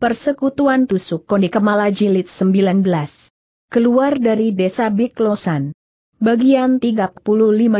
Persekutuan Tusuk Koni Kemala Jilid 19. Keluar dari Desa Biklosan. Bagian 35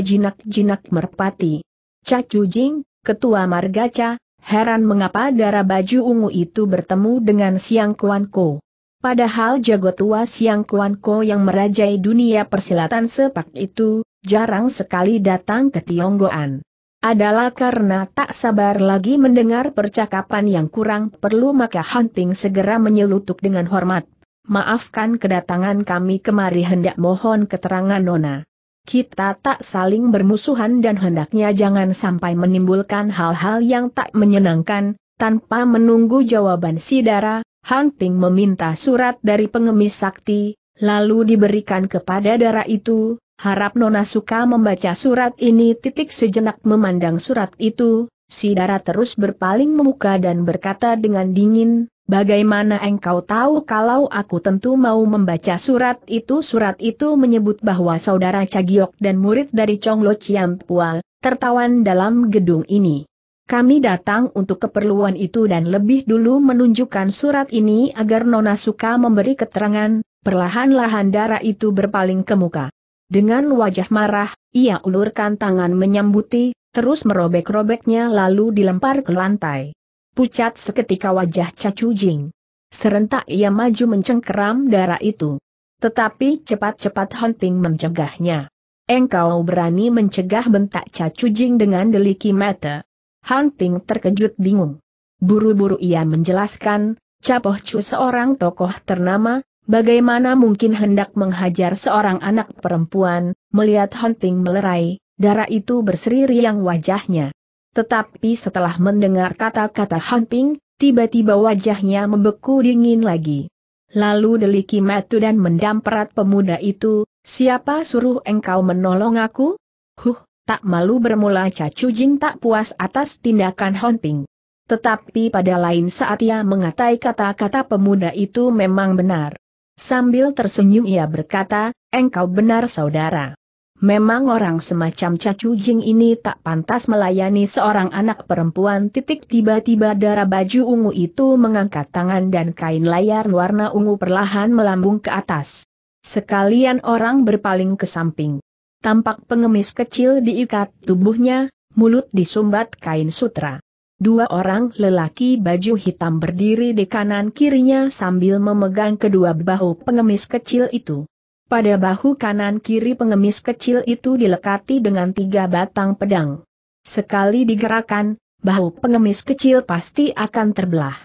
Jinak-Jinak Merpati. Cacu Jing, Ketua Margaca, heran mengapa darah baju ungu itu bertemu dengan Siang Kuan Ko. Padahal jago tua Siang Kuan Ko yang merajai dunia persilatan sepak itu, jarang sekali datang ke Tionggoan adalah karena tak sabar lagi mendengar percakapan yang kurang perlu maka Hunting segera menyelutuk dengan hormat. Maafkan kedatangan kami kemari hendak mohon keterangan Nona. Kita tak saling bermusuhan dan hendaknya jangan sampai menimbulkan hal-hal yang tak menyenangkan, tanpa menunggu jawaban Sidara, Dara, Hunting meminta surat dari pengemis sakti, lalu diberikan kepada Dara itu, Harap Nona suka membaca surat ini titik sejenak memandang surat itu, si Dara terus berpaling memuka dan berkata dengan dingin, bagaimana engkau tahu kalau aku tentu mau membaca surat itu? Surat itu menyebut bahwa saudara Cagiok dan murid dari Chonglo Ciampua, tertawan dalam gedung ini. Kami datang untuk keperluan itu dan lebih dulu menunjukkan surat ini agar Nona suka memberi keterangan, perlahan-lahan darah itu berpaling ke muka. Dengan wajah marah, ia ulurkan tangan menyambuti, terus merobek-robeknya lalu dilempar ke lantai. Pucat seketika wajah Cacu Jing. Serentak ia maju mencengkeram darah itu. Tetapi cepat-cepat Hunting mencegahnya. Engkau berani mencegah bentak Cacu Jing dengan deliki mata. Hunting terkejut bingung. Buru-buru ia menjelaskan, Capoh Chu seorang tokoh ternama, Bagaimana mungkin hendak menghajar seorang anak perempuan, melihat Hunting melerai, darah itu berseri riang wajahnya. Tetapi setelah mendengar kata-kata Hunting, tiba-tiba wajahnya membeku dingin lagi. Lalu deliki matu dan mendamperat pemuda itu, siapa suruh engkau menolong aku? Huh, tak malu bermula Cacu Jing tak puas atas tindakan Hunting. Tetapi pada lain saat ia mengatai kata-kata pemuda itu memang benar. Sambil tersenyum ia berkata, engkau benar saudara. Memang orang semacam Cacu Jing ini tak pantas melayani seorang anak perempuan. Titik tiba-tiba darah baju ungu itu mengangkat tangan dan kain layar warna ungu perlahan melambung ke atas. Sekalian orang berpaling ke samping. Tampak pengemis kecil diikat tubuhnya, mulut disumbat kain sutra. Dua orang lelaki baju hitam berdiri di kanan kirinya sambil memegang kedua bahu pengemis kecil itu. Pada bahu kanan kiri pengemis kecil itu dilekati dengan tiga batang pedang. Sekali digerakkan, bahu pengemis kecil pasti akan terbelah.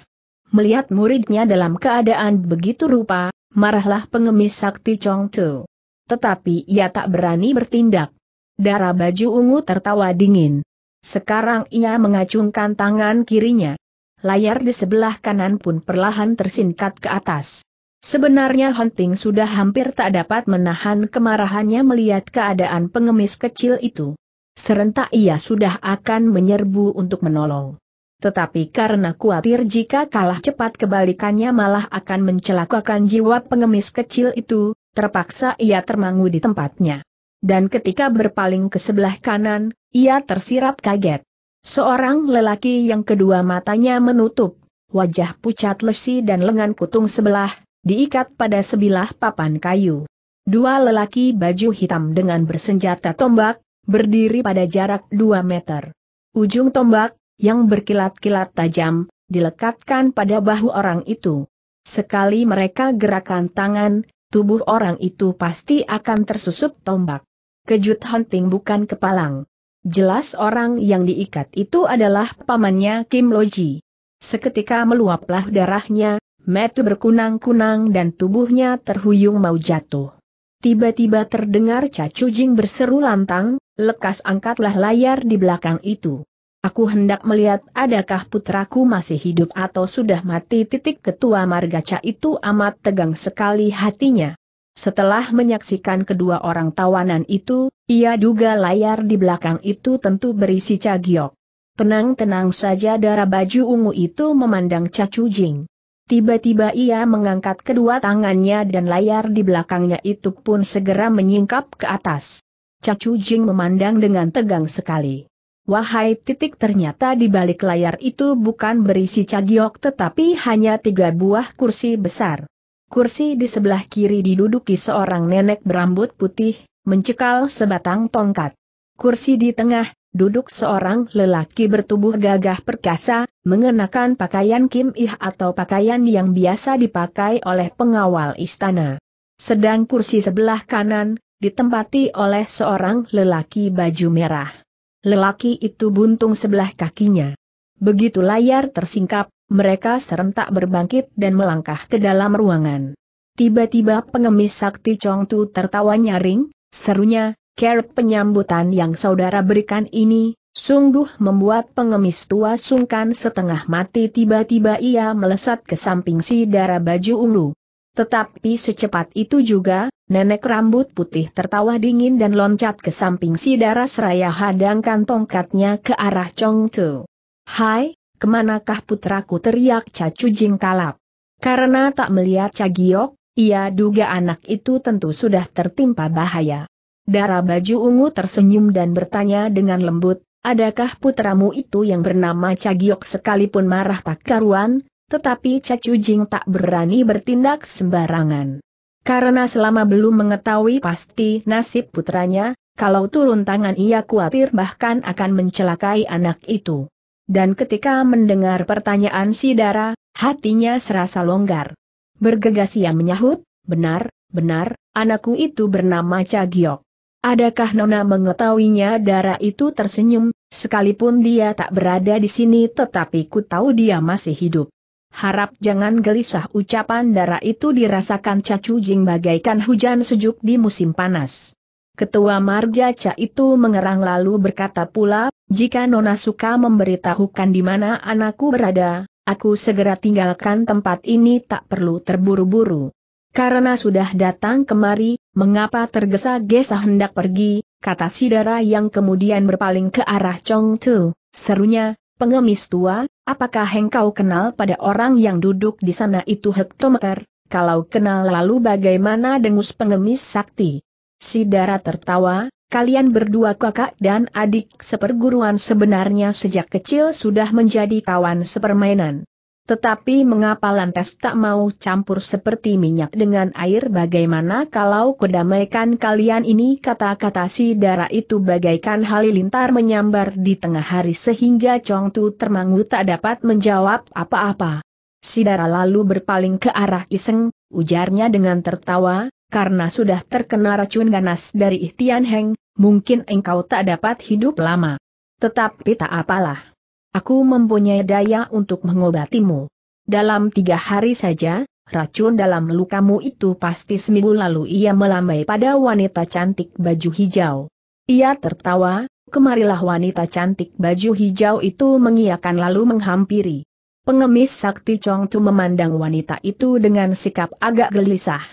Melihat muridnya dalam keadaan begitu rupa, marahlah pengemis sakti Chong Tu. Tetapi ia tak berani bertindak. Darah baju ungu tertawa dingin. Sekarang ia mengacungkan tangan kirinya. Layar di sebelah kanan pun perlahan tersingkat ke atas. Sebenarnya Hunting sudah hampir tak dapat menahan kemarahannya melihat keadaan pengemis kecil itu. Serentak ia sudah akan menyerbu untuk menolong. Tetapi karena khawatir jika kalah cepat kebalikannya malah akan mencelakakan jiwa pengemis kecil itu, terpaksa ia termangu di tempatnya dan ketika berpaling ke sebelah kanan, ia tersirap kaget. Seorang lelaki yang kedua matanya menutup, wajah pucat lesi dan lengan kutung sebelah, diikat pada sebilah papan kayu. Dua lelaki baju hitam dengan bersenjata tombak, berdiri pada jarak 2 meter. Ujung tombak, yang berkilat-kilat tajam, dilekatkan pada bahu orang itu. Sekali mereka gerakan tangan, tubuh orang itu pasti akan tersusup tombak. Kejut Hunting bukan kepalang. Jelas orang yang diikat itu adalah pamannya Kim Loji. Seketika meluaplah darahnya, metu berkunang-kunang dan tubuhnya terhuyung mau jatuh. Tiba-tiba terdengar cacujing berseru lantang, lekas angkatlah layar di belakang itu. Aku hendak melihat adakah putraku masih hidup atau sudah mati titik ketua margaca itu amat tegang sekali hatinya. Setelah menyaksikan kedua orang tawanan itu, ia duga layar di belakang itu tentu berisi cagiok. Tenang-tenang saja darah baju ungu itu memandang Cacu Jing. Tiba-tiba ia mengangkat kedua tangannya dan layar di belakangnya itu pun segera menyingkap ke atas. Cacu Jing memandang dengan tegang sekali. Wahai titik ternyata di balik layar itu bukan berisi cagiok tetapi hanya tiga buah kursi besar. Kursi di sebelah kiri diduduki seorang nenek berambut putih, mencekal sebatang tongkat. Kursi di tengah, duduk seorang lelaki bertubuh gagah perkasa, mengenakan pakaian Kim Ih atau pakaian yang biasa dipakai oleh pengawal istana. Sedang kursi sebelah kanan, ditempati oleh seorang lelaki baju merah. Lelaki itu buntung sebelah kakinya. Begitu layar tersingkap, mereka serentak berbangkit dan melangkah ke dalam ruangan. Tiba-tiba pengemis sakti Chong Tu tertawa nyaring, serunya, care penyambutan yang saudara berikan ini, sungguh membuat pengemis tua sungkan setengah mati tiba-tiba ia melesat ke samping si darah baju ungu. Tetapi secepat itu juga, nenek rambut putih tertawa dingin dan loncat ke samping si darah seraya hadangkan tongkatnya ke arah Chong Tu. Hai, kemanakah putraku teriak Cacu Jingkalap. Karena tak melihat Cagiok, ia duga anak itu tentu sudah tertimpa bahaya. Darah baju ungu tersenyum dan bertanya dengan lembut, adakah putramu itu yang bernama Cagiok sekalipun marah tak karuan, tetapi Cacu Jing tak berani bertindak sembarangan. Karena selama belum mengetahui pasti nasib putranya, kalau turun tangan ia khawatir bahkan akan mencelakai anak itu dan ketika mendengar pertanyaan si Dara, hatinya serasa longgar. Bergegas ia menyahut, benar, benar, anakku itu bernama Cagiok. Adakah Nona mengetahuinya Dara itu tersenyum, sekalipun dia tak berada di sini tetapi ku tahu dia masih hidup. Harap jangan gelisah ucapan Dara itu dirasakan Cacu Jing bagaikan hujan sejuk di musim panas. Ketua Marga Ca itu mengerang lalu berkata pula, jika Nona suka memberitahukan di mana anakku berada, aku segera tinggalkan tempat ini tak perlu terburu-buru. Karena sudah datang kemari, mengapa tergesa-gesa hendak pergi, kata Sidara yang kemudian berpaling ke arah Chong Tu, serunya, pengemis tua, apakah engkau kenal pada orang yang duduk di sana itu hektometer, kalau kenal lalu bagaimana dengus pengemis sakti? Si Dara tertawa, kalian berdua kakak dan adik seperguruan sebenarnya sejak kecil sudah menjadi kawan sepermainan. Tetapi mengapa lantas tak mau campur seperti minyak dengan air bagaimana kalau kudamaikan kalian ini kata-kata si darah itu bagaikan halilintar menyambar di tengah hari sehingga Chong Tu termangu tak dapat menjawab apa-apa. Si darah lalu berpaling ke arah iseng, ujarnya dengan tertawa, karena sudah terkena racun ganas dari Ihtian Heng, mungkin engkau tak dapat hidup lama. Tetapi tak apalah. Aku mempunyai daya untuk mengobatimu. Dalam tiga hari saja, racun dalam lukamu itu pasti seminggu lalu ia melambai pada wanita cantik baju hijau. Ia tertawa, kemarilah wanita cantik baju hijau itu mengiakan lalu menghampiri. Pengemis sakti Chong Tu memandang wanita itu dengan sikap agak gelisah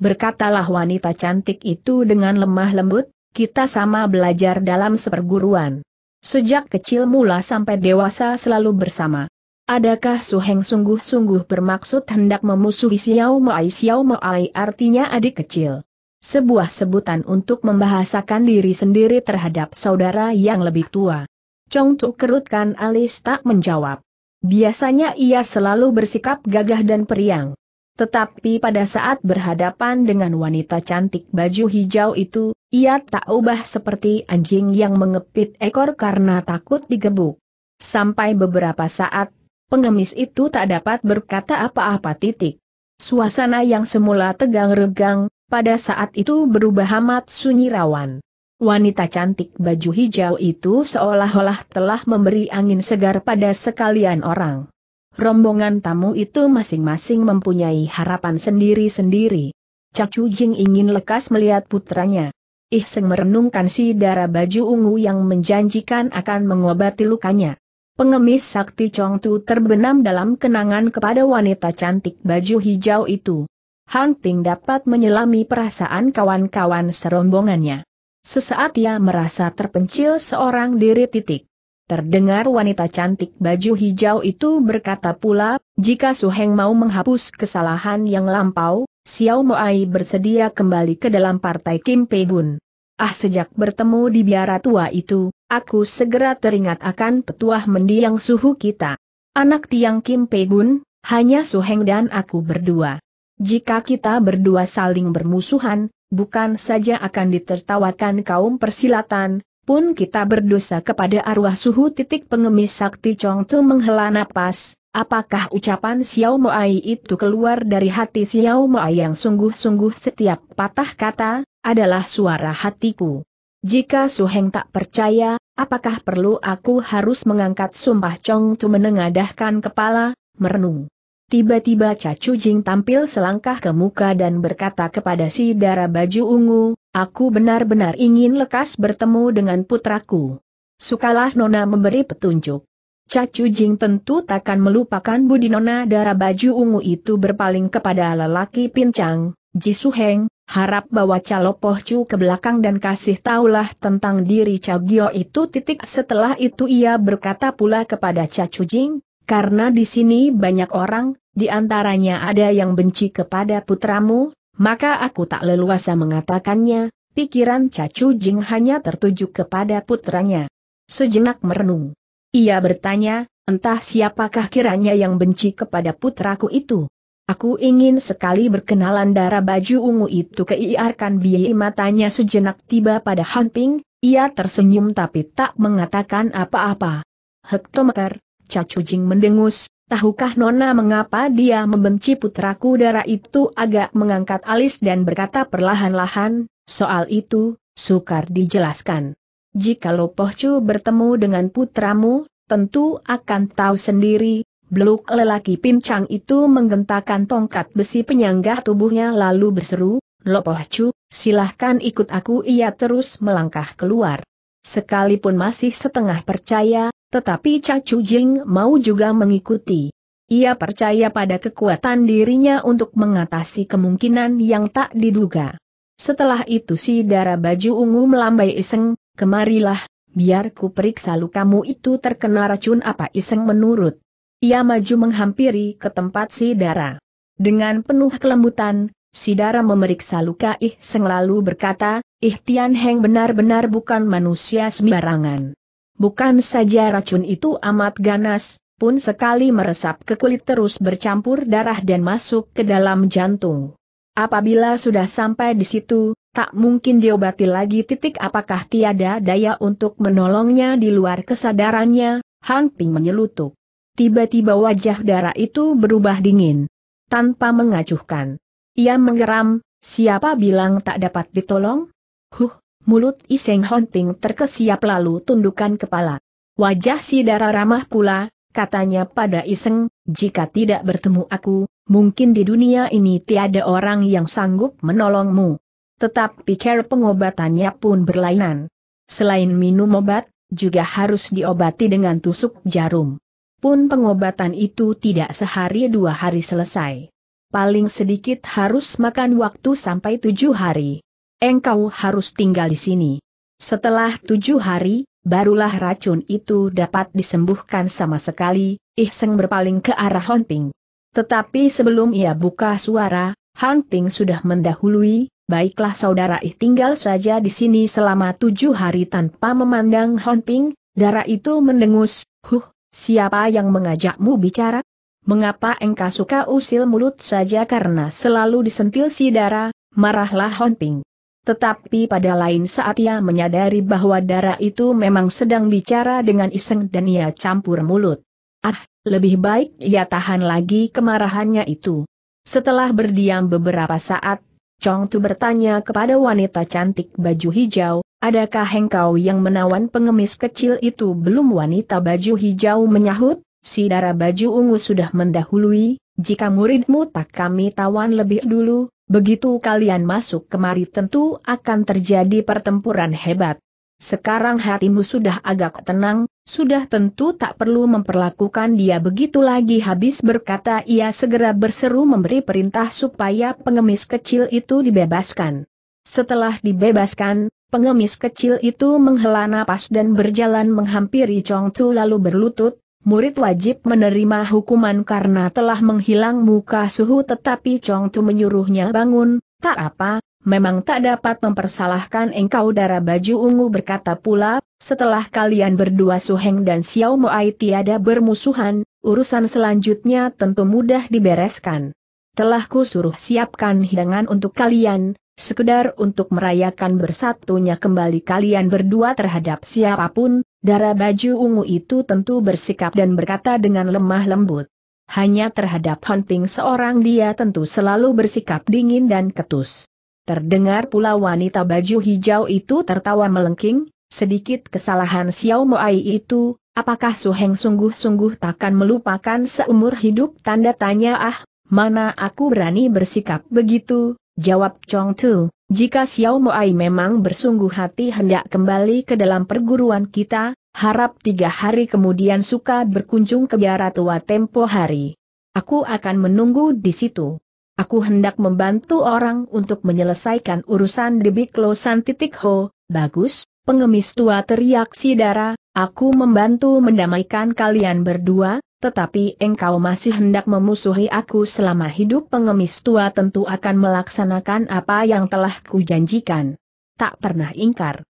berkatalah wanita cantik itu dengan lemah lembut, kita sama belajar dalam seperguruan. Sejak kecil mula sampai dewasa selalu bersama. Adakah Suheng sungguh-sungguh bermaksud hendak memusuhi Xiao Mai Xiao Mai artinya adik kecil? Sebuah sebutan untuk membahasakan diri sendiri terhadap saudara yang lebih tua. Chong Tu kerutkan alis tak menjawab. Biasanya ia selalu bersikap gagah dan periang. Tetapi pada saat berhadapan dengan wanita cantik baju hijau itu, ia tak ubah seperti anjing yang mengepit ekor karena takut digebuk. Sampai beberapa saat, pengemis itu tak dapat berkata apa-apa titik. Suasana yang semula tegang regang, pada saat itu berubah amat sunyi rawan. Wanita cantik baju hijau itu seolah-olah telah memberi angin segar pada sekalian orang rombongan tamu itu masing-masing mempunyai harapan sendiri-sendiri. Cak Jing ingin lekas melihat putranya. Ih Seng merenungkan si darah baju ungu yang menjanjikan akan mengobati lukanya. Pengemis sakti Chong Tu terbenam dalam kenangan kepada wanita cantik baju hijau itu. Hang Ting dapat menyelami perasaan kawan-kawan serombongannya. Sesaat ia merasa terpencil seorang diri titik. Terdengar wanita cantik baju hijau itu berkata pula, jika Su Heng mau menghapus kesalahan yang lampau, Xiao Moai bersedia kembali ke dalam partai Kim Pei Bun. Ah sejak bertemu di biara tua itu, aku segera teringat akan petuah mendiang suhu kita. Anak tiang Kim Pei Bun, hanya Su Heng dan aku berdua. Jika kita berdua saling bermusuhan, bukan saja akan ditertawakan kaum persilatan, pun kita berdosa kepada arwah suhu titik pengemis sakti Chong Tu menghela napas, apakah ucapan Xiao mo ai itu keluar dari hati Xiao mo ai yang sungguh-sungguh setiap patah kata, adalah suara hatiku. Jika Suheng tak percaya, apakah perlu aku harus mengangkat sumpah Chong Tu menengadahkan kepala, merenung. Tiba-tiba Cacu Jing tampil selangkah ke muka dan berkata kepada si darah baju ungu, aku benar-benar ingin lekas bertemu dengan putraku. Sukalah Nona memberi petunjuk. Cacu Jing tentu takkan melupakan budi Nona darah baju ungu itu berpaling kepada lelaki pincang, Jisu Heng, harap bawa calo cu ke belakang dan kasih taulah tentang diri Cagio itu titik setelah itu ia berkata pula kepada Cacu Jing, karena di sini banyak orang, di antaranya ada yang benci kepada putramu, maka aku tak leluasa mengatakannya, pikiran Cacu Jing hanya tertuju kepada putranya. Sejenak merenung. Ia bertanya, entah siapakah kiranya yang benci kepada putraku itu. Aku ingin sekali berkenalan darah baju ungu itu keiarkan biaya matanya sejenak tiba pada Hanping, ia tersenyum tapi tak mengatakan apa-apa. Hektometer, Cacu Jing mendengus, tahukah Nona mengapa dia membenci putraku darah itu agak mengangkat alis dan berkata perlahan-lahan, soal itu, sukar dijelaskan. Jikalau Chu bertemu dengan putramu, tentu akan tahu sendiri, Bluk lelaki pincang itu menggentakkan tongkat besi penyangga tubuhnya lalu berseru, Lo Chu, silahkan ikut aku ia terus melangkah keluar. Sekalipun masih setengah percaya, tetapi Cacu Jing mau juga mengikuti. Ia percaya pada kekuatan dirinya untuk mengatasi kemungkinan yang tak diduga. Setelah itu si darah baju ungu melambai iseng, kemarilah, biar ku periksa lukamu itu terkena racun apa iseng menurut. Ia maju menghampiri ke tempat si darah. Dengan penuh kelembutan, si darah memeriksa luka iseng lalu berkata, Ih Tian Heng benar-benar bukan manusia sembarangan. Bukan saja racun itu amat ganas, pun sekali meresap ke kulit terus bercampur darah dan masuk ke dalam jantung. Apabila sudah sampai di situ, tak mungkin diobati lagi titik apakah tiada daya untuk menolongnya di luar kesadarannya, Han Ping menyelutup. Tiba-tiba wajah darah itu berubah dingin. Tanpa mengacuhkan. Ia menggeram, siapa bilang tak dapat ditolong? Huh, mulut Iseng hunting terkesiap lalu tundukkan kepala. Wajah si darah ramah pula, katanya pada Iseng, jika tidak bertemu aku, mungkin di dunia ini tiada orang yang sanggup menolongmu. Tetap pikir pengobatannya pun berlainan. Selain minum obat, juga harus diobati dengan tusuk jarum. Pun pengobatan itu tidak sehari dua hari selesai. Paling sedikit harus makan waktu sampai tujuh hari. Engkau harus tinggal di sini. Setelah tujuh hari, barulah racun itu dapat disembuhkan sama sekali, Ihseng berpaling ke arah Hunting. Tetapi sebelum ia buka suara, Hunting sudah mendahului, baiklah saudara Ih tinggal saja di sini selama tujuh hari tanpa memandang Hunting, darah itu mendengus, huh, siapa yang mengajakmu bicara? Mengapa engkau suka usil mulut saja karena selalu disentil si darah, marahlah Hunting. Tetapi pada lain saat ia menyadari bahwa darah itu memang sedang bicara dengan iseng dan ia campur mulut. Ah, lebih baik ia tahan lagi kemarahannya itu. Setelah berdiam beberapa saat, Chong Tu bertanya kepada wanita cantik baju hijau, adakah engkau yang menawan pengemis kecil itu belum wanita baju hijau menyahut, si darah baju ungu sudah mendahului, jika muridmu tak kami tawan lebih dulu, Begitu kalian masuk kemari tentu akan terjadi pertempuran hebat. Sekarang hatimu sudah agak tenang, sudah tentu tak perlu memperlakukan dia begitu lagi habis berkata ia segera berseru memberi perintah supaya pengemis kecil itu dibebaskan. Setelah dibebaskan, pengemis kecil itu menghela napas dan berjalan menghampiri Chong Tu lalu berlutut, murid wajib menerima hukuman karena telah menghilang muka suhu tetapi Chong Tu menyuruhnya bangun, tak apa, memang tak dapat mempersalahkan engkau darah baju ungu berkata pula, setelah kalian berdua Suheng dan Xiao Moai tiada bermusuhan, urusan selanjutnya tentu mudah dibereskan. Telah ku suruh siapkan hidangan untuk kalian, sekedar untuk merayakan bersatunya kembali kalian berdua terhadap siapapun, Darah baju ungu itu tentu bersikap dan berkata dengan lemah lembut. Hanya terhadap Hunting seorang dia tentu selalu bersikap dingin dan ketus. Terdengar pula wanita baju hijau itu tertawa melengking, sedikit kesalahan Xiao Moai itu, apakah Su Heng sungguh-sungguh takkan melupakan seumur hidup tanda tanya ah, mana aku berani bersikap begitu, jawab Chong Tu. Jika Xiao Moai memang bersungguh hati hendak kembali ke dalam perguruan kita, harap tiga hari kemudian suka berkunjung ke biara tua tempo hari. Aku akan menunggu di situ. Aku hendak membantu orang untuk menyelesaikan urusan debik losan titik ho, bagus, pengemis tua teriak si darah, aku membantu mendamaikan kalian berdua, tetapi engkau masih hendak memusuhi aku selama hidup pengemis tua tentu akan melaksanakan apa yang telah kujanjikan. Tak pernah ingkar.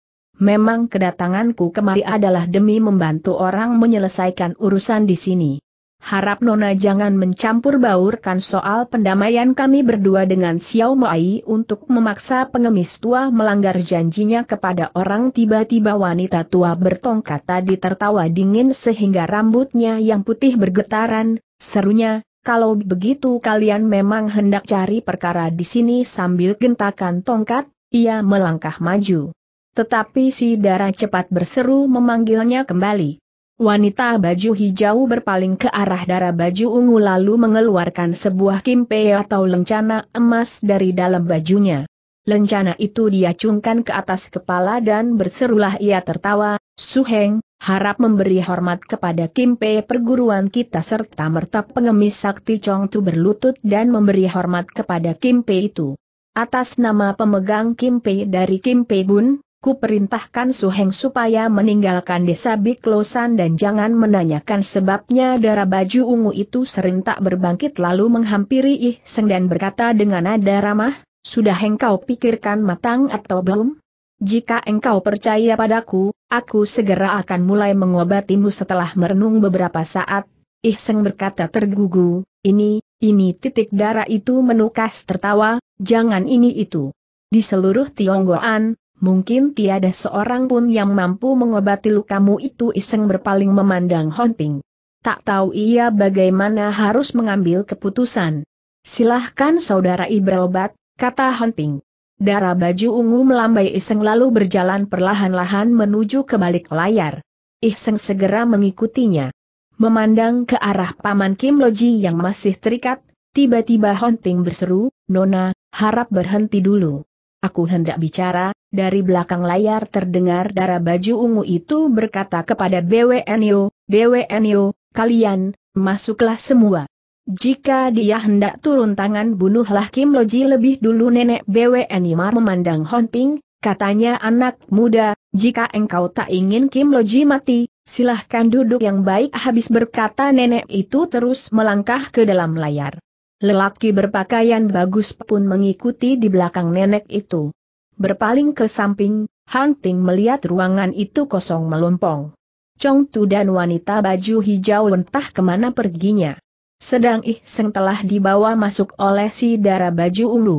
Memang kedatanganku kemari adalah demi membantu orang menyelesaikan urusan di sini. Harap Nona jangan mencampur baurkan soal pendamaian kami berdua dengan Xiao Mai untuk memaksa pengemis tua melanggar janjinya kepada orang tiba-tiba wanita tua bertongkat tadi tertawa dingin sehingga rambutnya yang putih bergetaran, serunya, kalau begitu kalian memang hendak cari perkara di sini sambil gentakan tongkat, ia melangkah maju. Tetapi si darah cepat berseru memanggilnya kembali. Wanita baju hijau berpaling ke arah darah baju ungu lalu mengeluarkan sebuah kimpe atau lencana emas dari dalam bajunya. Lencana itu diacungkan ke atas kepala dan berserulah ia tertawa, Suheng, harap memberi hormat kepada kimpe perguruan kita serta merta pengemis sakti Chong Tu berlutut dan memberi hormat kepada kimpe itu. Atas nama pemegang kimpe dari kimpe Bun, Ku perintahkan Suheng supaya meninggalkan desa Biklosan dan jangan menanyakan sebabnya darah baju ungu itu serentak berbangkit lalu menghampiri Ih Seng dan berkata dengan nada ramah, sudah engkau pikirkan matang atau belum? Jika engkau percaya padaku, aku segera akan mulai mengobatimu setelah merenung beberapa saat. Ihseng berkata tergugu, ini, ini titik darah itu menukas tertawa, jangan ini itu. Di seluruh Tionggoan, Mungkin tiada seorang pun yang mampu mengobati lukamu itu iseng berpaling memandang Honting. Tak tahu ia bagaimana harus mengambil keputusan. Silahkan saudara berobat, kata Honting. Darah baju ungu melambai iseng lalu berjalan perlahan-lahan menuju ke balik layar. Iseng segera mengikutinya. Memandang ke arah Paman Kim Loji yang masih terikat, tiba-tiba Honting berseru, Nona, harap berhenti dulu. Aku hendak bicara, dari belakang layar terdengar darah baju ungu itu berkata kepada BWNIO, BWNIO, kalian, masuklah semua. Jika dia hendak turun tangan bunuhlah Kim Loji lebih dulu nenek BWNIMAR memandang Honping, katanya anak muda, jika engkau tak ingin Kim Loji mati, silahkan duduk yang baik habis berkata nenek itu terus melangkah ke dalam layar. Lelaki berpakaian bagus pun mengikuti di belakang nenek itu. Berpaling ke samping, Hunting melihat ruangan itu kosong melompong. Chong Tu dan wanita baju hijau entah kemana perginya. Sedang Ih Seng telah dibawa masuk oleh si darah baju ulu.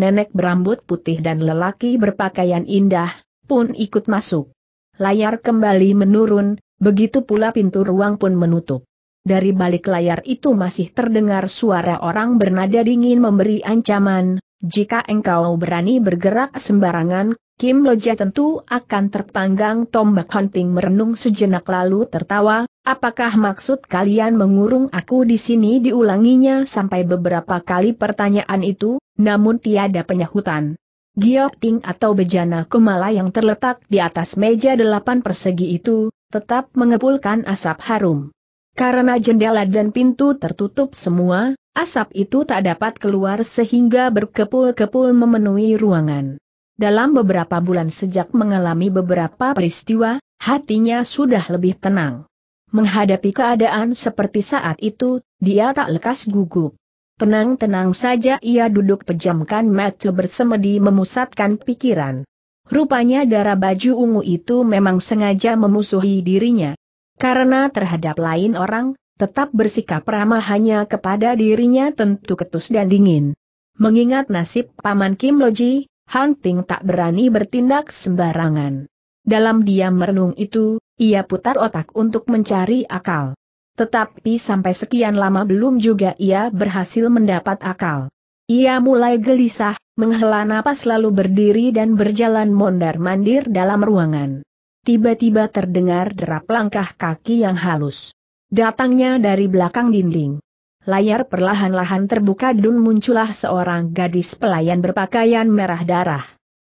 Nenek berambut putih dan lelaki berpakaian indah, pun ikut masuk. Layar kembali menurun, begitu pula pintu ruang pun menutup dari balik layar itu masih terdengar suara orang bernada dingin memberi ancaman, jika engkau berani bergerak sembarangan, Kim Loja tentu akan terpanggang tombak hunting merenung sejenak lalu tertawa, apakah maksud kalian mengurung aku di sini diulanginya sampai beberapa kali pertanyaan itu, namun tiada penyahutan. Gioting atau bejana kumala yang terletak di atas meja delapan persegi itu, tetap mengepulkan asap harum. Karena jendela dan pintu tertutup semua, asap itu tak dapat keluar sehingga berkepul-kepul memenuhi ruangan. Dalam beberapa bulan sejak mengalami beberapa peristiwa, hatinya sudah lebih tenang. Menghadapi keadaan seperti saat itu, dia tak lekas gugup. Tenang-tenang saja ia duduk pejamkan mata bersemedi memusatkan pikiran. Rupanya darah baju ungu itu memang sengaja memusuhi dirinya, karena terhadap lain orang, tetap bersikap ramah hanya kepada dirinya tentu ketus dan dingin. Mengingat nasib Paman Kim Loji, Hunting Ting tak berani bertindak sembarangan. Dalam diam merenung itu, ia putar otak untuk mencari akal. Tetapi sampai sekian lama belum juga ia berhasil mendapat akal. Ia mulai gelisah, menghela napas lalu berdiri dan berjalan mondar-mandir dalam ruangan tiba-tiba terdengar derap langkah kaki yang halus. Datangnya dari belakang dinding. Layar perlahan-lahan terbuka dun muncullah seorang gadis pelayan berpakaian merah darah.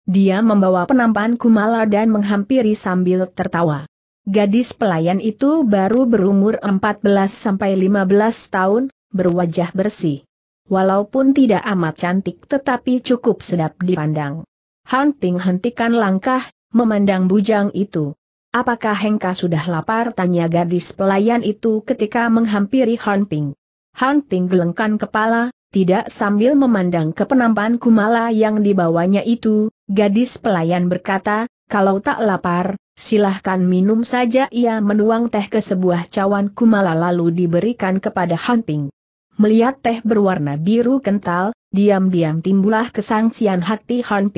Dia membawa penampan kumala dan menghampiri sambil tertawa. Gadis pelayan itu baru berumur 14-15 tahun, berwajah bersih. Walaupun tidak amat cantik tetapi cukup sedap dipandang. Hunting hentikan langkah, memandang bujang itu. Apakah Hengka sudah lapar? Tanya gadis pelayan itu ketika menghampiri Han Ping. Han gelengkan kepala, tidak sambil memandang ke penampan kumala yang dibawanya itu, gadis pelayan berkata, kalau tak lapar, silahkan minum saja ia menuang teh ke sebuah cawan kumala lalu diberikan kepada Han Melihat teh berwarna biru kental, diam-diam timbulah kesangsian hati Han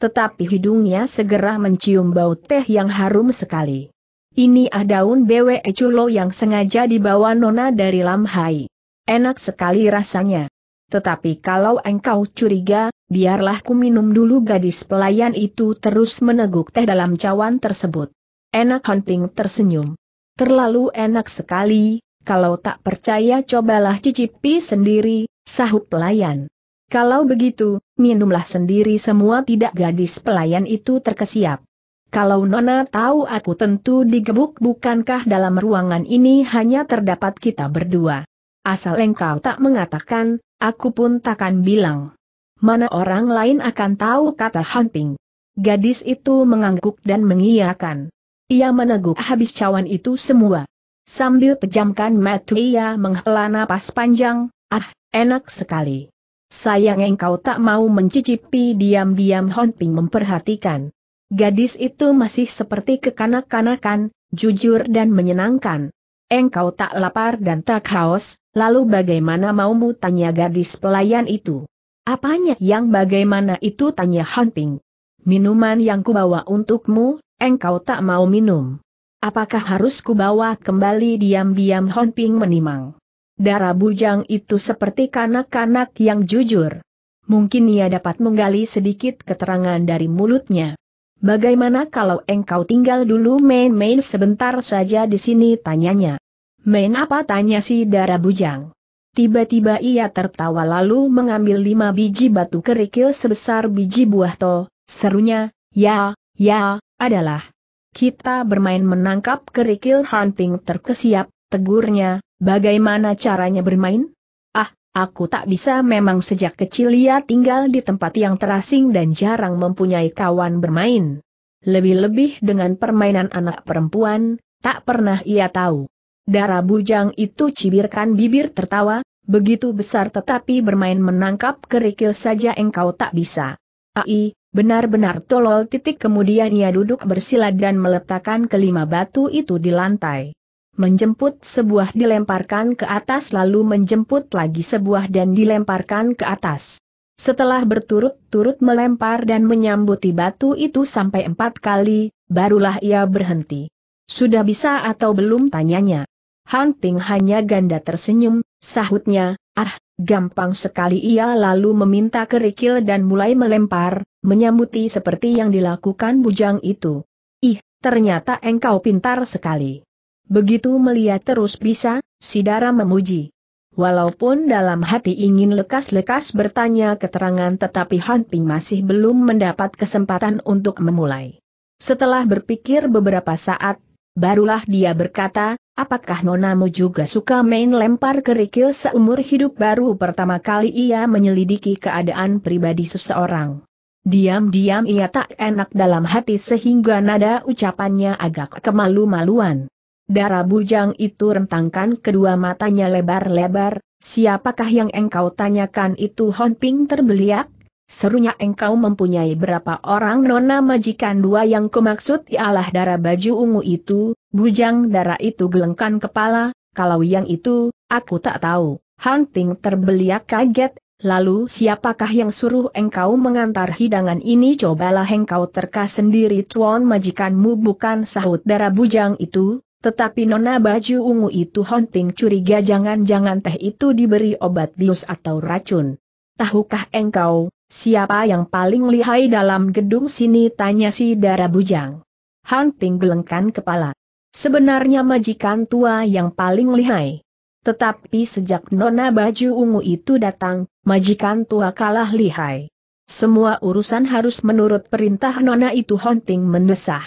tetapi hidungnya segera mencium bau teh yang harum sekali. Ini ah daun BWE Culo yang sengaja dibawa Nona dari Lam Hai. Enak sekali rasanya. Tetapi kalau engkau curiga, biarlah ku minum dulu gadis pelayan itu terus meneguk teh dalam cawan tersebut. Enak Hunting tersenyum. Terlalu enak sekali, kalau tak percaya cobalah cicipi sendiri, sahut pelayan. Kalau begitu, minumlah sendiri semua tidak gadis pelayan itu terkesiap. Kalau Nona tahu aku tentu digebuk bukankah dalam ruangan ini hanya terdapat kita berdua. Asal engkau tak mengatakan, aku pun takkan bilang. Mana orang lain akan tahu kata Hunting. Gadis itu mengangguk dan mengiyakan. Ia meneguk habis cawan itu semua. Sambil pejamkan mata ia menghela napas panjang, ah, enak sekali. Sayang engkau tak mau mencicipi diam-diam Hon Ping memperhatikan. Gadis itu masih seperti kekanak-kanakan, jujur dan menyenangkan. Engkau tak lapar dan tak haus, lalu bagaimana maumu tanya gadis pelayan itu? Apanya yang bagaimana itu tanya Hon Ping. Minuman yang kubawa untukmu, engkau tak mau minum. Apakah harus kubawa kembali diam-diam Hon Ping menimang? Darah bujang itu seperti kanak-kanak yang jujur. Mungkin ia dapat menggali sedikit keterangan dari mulutnya. Bagaimana kalau engkau tinggal dulu main-main sebentar saja di sini tanyanya. Main apa tanya si darah bujang. Tiba-tiba ia tertawa lalu mengambil lima biji batu kerikil sebesar biji buah to, serunya, ya, ya, adalah. Kita bermain menangkap kerikil hunting terkesiap, tegurnya, Bagaimana caranya bermain? Ah, aku tak bisa memang sejak kecil ia tinggal di tempat yang terasing dan jarang mempunyai kawan bermain. Lebih-lebih dengan permainan anak perempuan, tak pernah ia tahu. Darah bujang itu cibirkan bibir tertawa, begitu besar tetapi bermain menangkap kerikil saja engkau tak bisa. Ai, benar-benar tolol titik kemudian ia duduk bersila dan meletakkan kelima batu itu di lantai menjemput sebuah dilemparkan ke atas lalu menjemput lagi sebuah dan dilemparkan ke atas. Setelah berturut-turut melempar dan menyambuti batu itu sampai empat kali, barulah ia berhenti. Sudah bisa atau belum tanyanya. Han Ping hanya ganda tersenyum, sahutnya, ah, gampang sekali ia lalu meminta kerikil dan mulai melempar, menyambuti seperti yang dilakukan bujang itu. Ih, ternyata engkau pintar sekali. Begitu melihat terus bisa, Sidara memuji. Walaupun dalam hati ingin lekas-lekas bertanya keterangan tetapi Han Ping masih belum mendapat kesempatan untuk memulai. Setelah berpikir beberapa saat, barulah dia berkata, Apakah nonamu juga suka main lempar kerikil seumur hidup baru pertama kali ia menyelidiki keadaan pribadi seseorang? Diam-diam ia tak enak dalam hati sehingga nada ucapannya agak kemalu-maluan. Darah bujang itu rentangkan kedua matanya lebar-lebar, siapakah yang engkau tanyakan itu Hon Ping terbeliak? Serunya engkau mempunyai berapa orang nona majikan dua yang kumaksud ialah darah baju ungu itu, bujang darah itu gelengkan kepala, kalau yang itu, aku tak tahu. Han Ping terbeliak kaget, lalu siapakah yang suruh engkau mengantar hidangan ini cobalah engkau terka sendiri tuan majikanmu bukan sahut darah bujang itu, tetapi nona baju ungu itu hunting curiga jangan-jangan teh itu diberi obat bius atau racun. Tahukah engkau, siapa yang paling lihai dalam gedung sini tanya si darah Bujang. Hunting gelengkan kepala. Sebenarnya majikan tua yang paling lihai. Tetapi sejak nona baju ungu itu datang, majikan tua kalah lihai. Semua urusan harus menurut perintah nona itu hunting mendesah.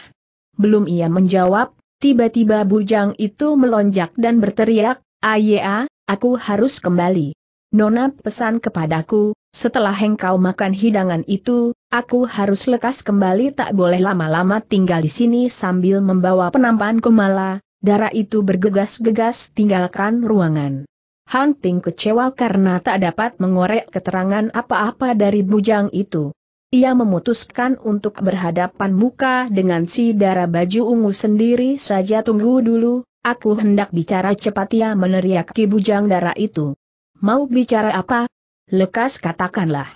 Belum ia menjawab, Tiba-tiba bujang itu melonjak dan berteriak, Ayea, ah, aku harus kembali. Nona pesan kepadaku, setelah engkau makan hidangan itu, aku harus lekas kembali tak boleh lama-lama tinggal di sini sambil membawa penampan kumala, darah itu bergegas-gegas tinggalkan ruangan. Hunting kecewa karena tak dapat mengorek keterangan apa-apa dari bujang itu ia memutuskan untuk berhadapan muka dengan si darah baju ungu sendiri saja tunggu dulu, aku hendak bicara cepat ia meneriaki bujang darah itu. Mau bicara apa? Lekas katakanlah.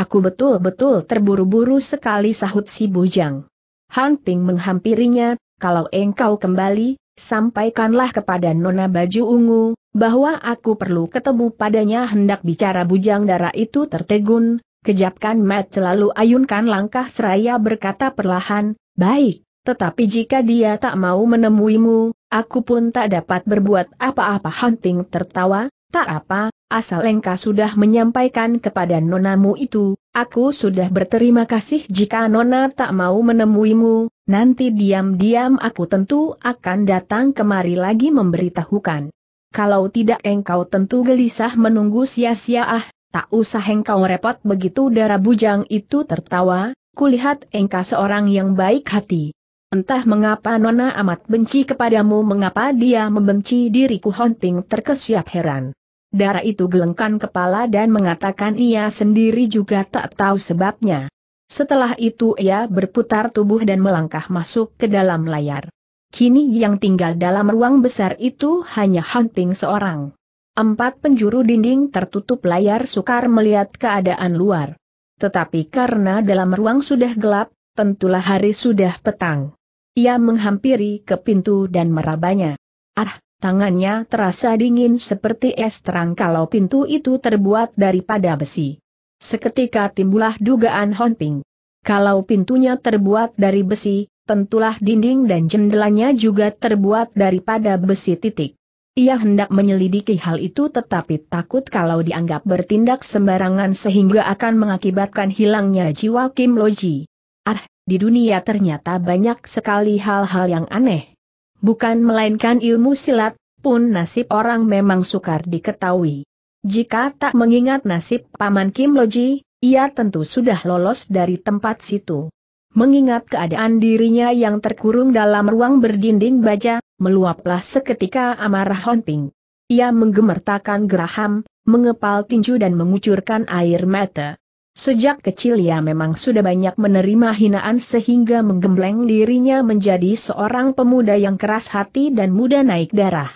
Aku betul-betul terburu-buru sekali sahut si bujang. hunting menghampirinya, kalau engkau kembali, sampaikanlah kepada nona baju ungu, bahwa aku perlu ketemu padanya hendak bicara bujang darah itu tertegun, Kejapkan Matt selalu ayunkan langkah seraya berkata perlahan, baik, tetapi jika dia tak mau menemuimu, aku pun tak dapat berbuat apa-apa Hunting tertawa, tak apa, asal engkau sudah menyampaikan kepada nonamu itu, aku sudah berterima kasih jika nona tak mau menemuimu, nanti diam-diam aku tentu akan datang kemari lagi memberitahukan. Kalau tidak engkau tentu gelisah menunggu sia-sia ah, Tak usah engkau repot begitu darah bujang itu tertawa, kulihat engkau seorang yang baik hati. Entah mengapa Nona amat benci kepadamu mengapa dia membenci diriku Hunting? terkesiap heran. Dara itu gelengkan kepala dan mengatakan ia sendiri juga tak tahu sebabnya. Setelah itu ia berputar tubuh dan melangkah masuk ke dalam layar. Kini yang tinggal dalam ruang besar itu hanya Hunting seorang. Empat penjuru dinding tertutup layar sukar melihat keadaan luar. Tetapi karena dalam ruang sudah gelap, tentulah hari sudah petang. Ia menghampiri ke pintu dan merabanya. Ah, tangannya terasa dingin seperti es terang kalau pintu itu terbuat daripada besi. Seketika timbullah dugaan Honping. Kalau pintunya terbuat dari besi, tentulah dinding dan jendelanya juga terbuat daripada besi titik. Ia hendak menyelidiki hal itu tetapi takut kalau dianggap bertindak sembarangan sehingga akan mengakibatkan hilangnya jiwa Kim Loji. Ah, di dunia ternyata banyak sekali hal-hal yang aneh. Bukan melainkan ilmu silat, pun nasib orang memang sukar diketahui. Jika tak mengingat nasib Paman Kim Loji, ia tentu sudah lolos dari tempat situ. Mengingat keadaan dirinya yang terkurung dalam ruang berdinding baja, meluaplah seketika amarah Honting. Ia menggemertakan geraham, mengepal tinju dan mengucurkan air mata. Sejak kecil ia memang sudah banyak menerima hinaan sehingga menggembleng dirinya menjadi seorang pemuda yang keras hati dan mudah naik darah.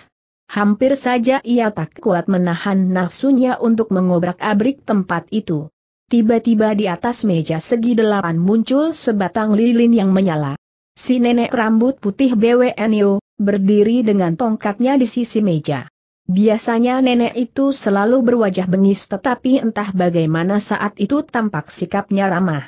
Hampir saja ia tak kuat menahan nafsunya untuk mengobrak-abrik tempat itu. Tiba-tiba di atas meja segi delapan muncul sebatang lilin yang menyala. Si nenek rambut putih BWNIO, berdiri dengan tongkatnya di sisi meja. Biasanya nenek itu selalu berwajah bengis tetapi entah bagaimana saat itu tampak sikapnya ramah.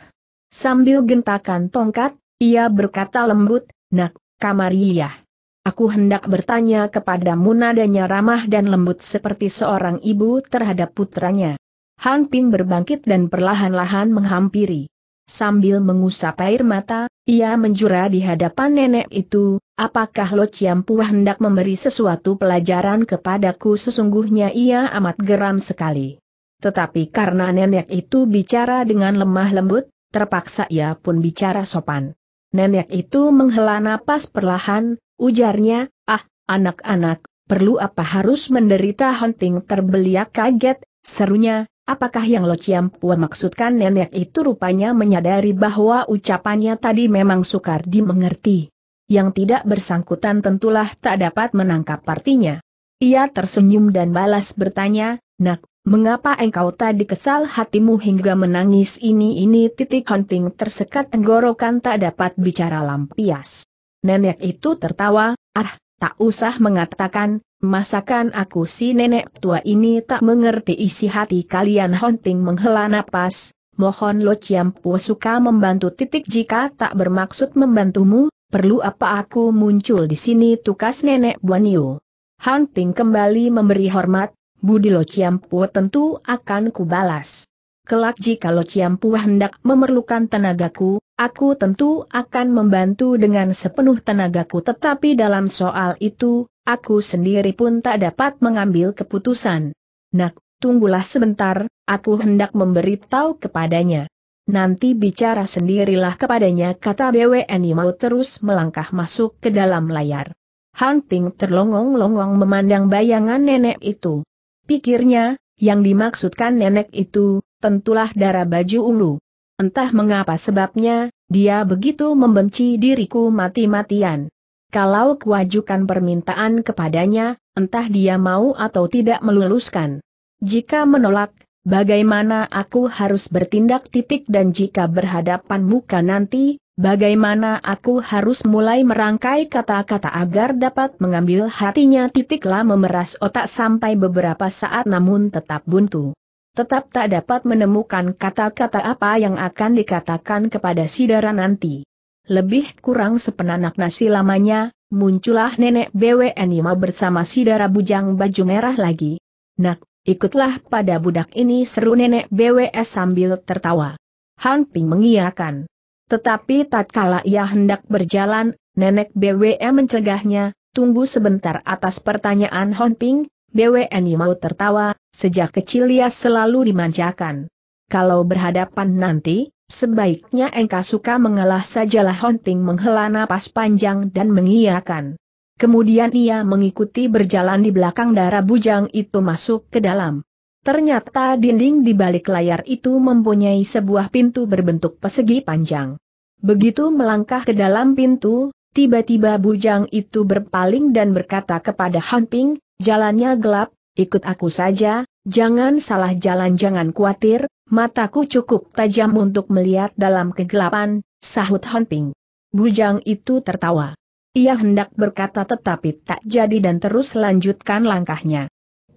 Sambil gentakan tongkat, ia berkata lembut, Nak, Kamariyah. Aku hendak bertanya kepadamu nadanya ramah dan lembut seperti seorang ibu terhadap putranya. Han Ping berbangkit dan perlahan-lahan menghampiri. Sambil mengusap air mata, ia menjura di hadapan nenek itu, apakah Lo Chiampu hendak memberi sesuatu pelajaran kepadaku sesungguhnya ia amat geram sekali. Tetapi karena nenek itu bicara dengan lemah lembut, terpaksa ia pun bicara sopan. Nenek itu menghela napas perlahan, ujarnya, ah, anak-anak, perlu apa harus menderita hunting terbeliak kaget, serunya, Apakah yang Lo Chiam Pua maksudkan nenek itu rupanya menyadari bahwa ucapannya tadi memang sukar dimengerti. Yang tidak bersangkutan tentulah tak dapat menangkap artinya. Ia tersenyum dan balas bertanya, Nak, mengapa engkau tadi kesal hatimu hingga menangis ini-ini titik hunting tersekat tenggorokan tak dapat bicara lampias. Nenek itu tertawa, ah, tak usah mengatakan, Masakan aku si nenek tua ini tak mengerti isi hati kalian hunting menghela napas, mohon Lo Ciampu suka membantu titik jika tak bermaksud membantumu, perlu apa aku muncul di sini tukas nenek Buanio. Hunting kembali memberi hormat, Budi Lo Ciampu tentu akan kubalas. Kelak jika Lo Ciampu hendak memerlukan tenagaku, Aku tentu akan membantu dengan sepenuh tenagaku tetapi dalam soal itu, aku sendiri pun tak dapat mengambil keputusan. Nak, tunggulah sebentar, aku hendak memberitahu kepadanya. Nanti bicara sendirilah kepadanya kata BWN mau terus melangkah masuk ke dalam layar. Hunting terlongong-longong memandang bayangan nenek itu. Pikirnya, yang dimaksudkan nenek itu, tentulah darah baju ulu. Entah mengapa sebabnya, dia begitu membenci diriku mati-matian. Kalau kuajukan permintaan kepadanya, entah dia mau atau tidak meluluskan. Jika menolak, bagaimana aku harus bertindak titik dan jika berhadapan muka nanti, bagaimana aku harus mulai merangkai kata-kata agar dapat mengambil hatinya titiklah memeras otak sampai beberapa saat namun tetap buntu tetap tak dapat menemukan kata-kata apa yang akan dikatakan kepada Sidara nanti. Lebih kurang sepenanak nasi lamanya, muncullah nenek BWNima bersama Sidara bujang baju merah lagi. Nak, ikutlah pada budak ini seru nenek BWS sambil tertawa. Han Ping mengiyakan. Tetapi tatkala ia hendak berjalan, nenek BWE mencegahnya, tunggu sebentar atas pertanyaan Hon Ping, BWN mau tertawa, sejak kecil ia selalu dimanjakan. Kalau berhadapan nanti, sebaiknya engkau suka mengalah sajalah Hunting menghela napas panjang dan mengiyakan. Kemudian ia mengikuti berjalan di belakang darah bujang itu masuk ke dalam. Ternyata dinding di balik layar itu mempunyai sebuah pintu berbentuk persegi panjang. Begitu melangkah ke dalam pintu, tiba-tiba bujang itu berpaling dan berkata kepada Hunting. Jalannya gelap, ikut aku saja, jangan salah jalan jangan khawatir, mataku cukup tajam untuk melihat dalam kegelapan, sahut Hunting. Bujang itu tertawa. Ia hendak berkata tetapi tak jadi dan terus lanjutkan langkahnya.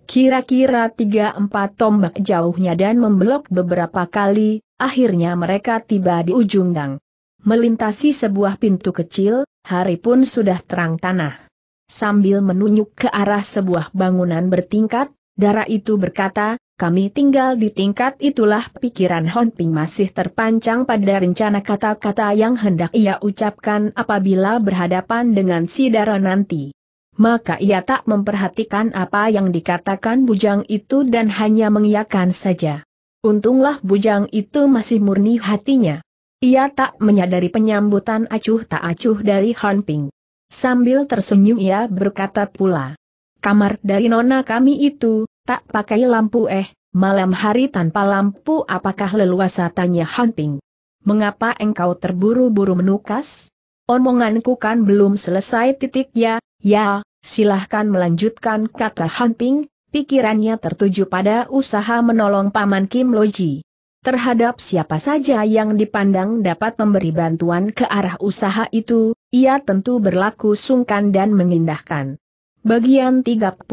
Kira-kira tiga empat tombak jauhnya dan membelok beberapa kali, akhirnya mereka tiba di ujung gang. Melintasi sebuah pintu kecil, hari pun sudah terang tanah. Sambil menunjuk ke arah sebuah bangunan bertingkat, darah itu berkata, kami tinggal di tingkat itulah pikiran Honping masih terpancang pada rencana kata-kata yang hendak ia ucapkan apabila berhadapan dengan si darah nanti. Maka ia tak memperhatikan apa yang dikatakan bujang itu dan hanya mengiyakan saja. Untunglah bujang itu masih murni hatinya. Ia tak menyadari penyambutan acuh tak acuh dari Honping. Sambil tersenyum ia berkata pula. Kamar dari nona kami itu, tak pakai lampu eh, malam hari tanpa lampu apakah leluasa tanya Hanping. Mengapa engkau terburu-buru menukas? Omonganku kan belum selesai titik ya, ya, silahkan melanjutkan kata Hanping, pikirannya tertuju pada usaha menolong Paman Kim Loji. Terhadap siapa saja yang dipandang dapat memberi bantuan ke arah usaha itu, ia tentu berlaku sungkan dan mengindahkan. Bagian 36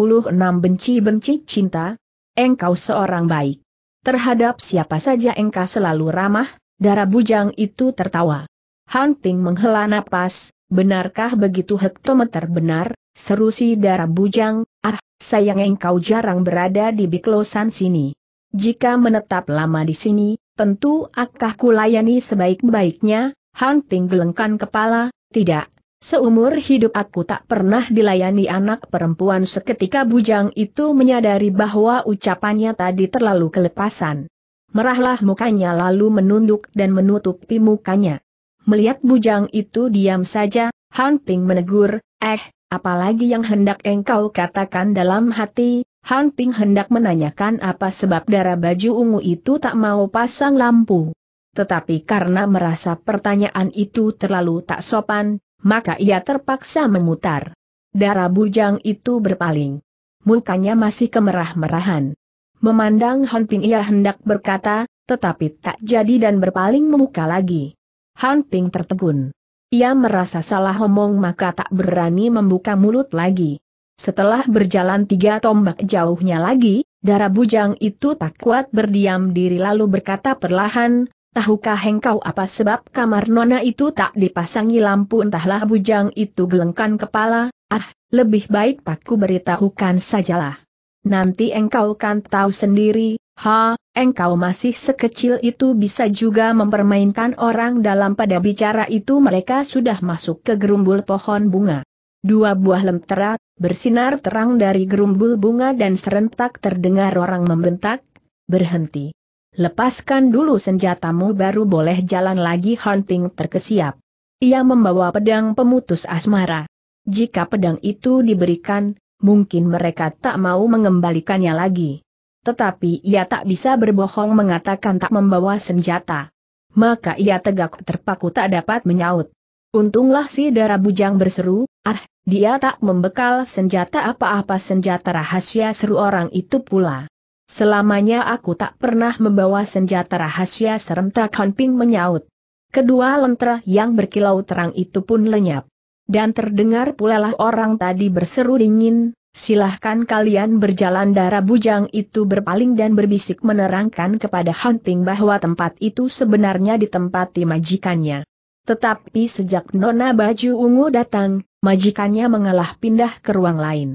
Benci-benci cinta, engkau seorang baik. Terhadap siapa saja engkau selalu ramah, darah bujang itu tertawa. Hunting menghela napas, benarkah begitu hektometer benar, seru si darah bujang, ah, sayang engkau jarang berada di biklosan sini. Jika menetap lama di sini, tentu akah kulayani sebaik-baiknya, Hunting gelengkan kepala, tidak, seumur hidup aku tak pernah dilayani anak perempuan seketika bujang itu menyadari bahwa ucapannya tadi terlalu kelepasan. Merahlah mukanya lalu menunduk dan menutupi mukanya. Melihat bujang itu diam saja, Han Ping menegur, eh, apalagi yang hendak engkau katakan dalam hati, Han Ping hendak menanyakan apa sebab darah baju ungu itu tak mau pasang lampu tetapi karena merasa pertanyaan itu terlalu tak sopan, maka ia terpaksa memutar. Darah bujang itu berpaling. Mukanya masih kemerah-merahan. Memandang Han Ping ia hendak berkata, tetapi tak jadi dan berpaling memuka lagi. Han Ping tertegun. Ia merasa salah omong maka tak berani membuka mulut lagi. Setelah berjalan tiga tombak jauhnya lagi, darah bujang itu tak kuat berdiam diri lalu berkata perlahan, Tahukah engkau apa sebab kamar nona itu tak dipasangi lampu entahlah bujang itu gelengkan kepala, ah, lebih baik aku beritahukan sajalah. Nanti engkau kan tahu sendiri, ha, engkau masih sekecil itu bisa juga mempermainkan orang dalam pada bicara itu mereka sudah masuk ke gerumbul pohon bunga. Dua buah lentera, bersinar terang dari gerumbul bunga dan serentak terdengar orang membentak, berhenti. Lepaskan dulu senjatamu baru boleh jalan lagi Hunting terkesiap. Ia membawa pedang pemutus asmara. Jika pedang itu diberikan, mungkin mereka tak mau mengembalikannya lagi. Tetapi ia tak bisa berbohong mengatakan tak membawa senjata. Maka ia tegak terpaku tak dapat menyaut. Untunglah si darah bujang berseru, ah, dia tak membekal senjata apa-apa senjata rahasia seru orang itu pula. Selamanya aku tak pernah membawa senjata rahasia serentak Honping menyaut. Kedua lentera yang berkilau terang itu pun lenyap. Dan terdengar pulalah orang tadi berseru dingin, silahkan kalian berjalan darah bujang itu berpaling dan berbisik menerangkan kepada Hunting bahwa tempat itu sebenarnya ditempati majikannya. Tetapi sejak Nona Baju Ungu datang, majikannya mengalah pindah ke ruang lain.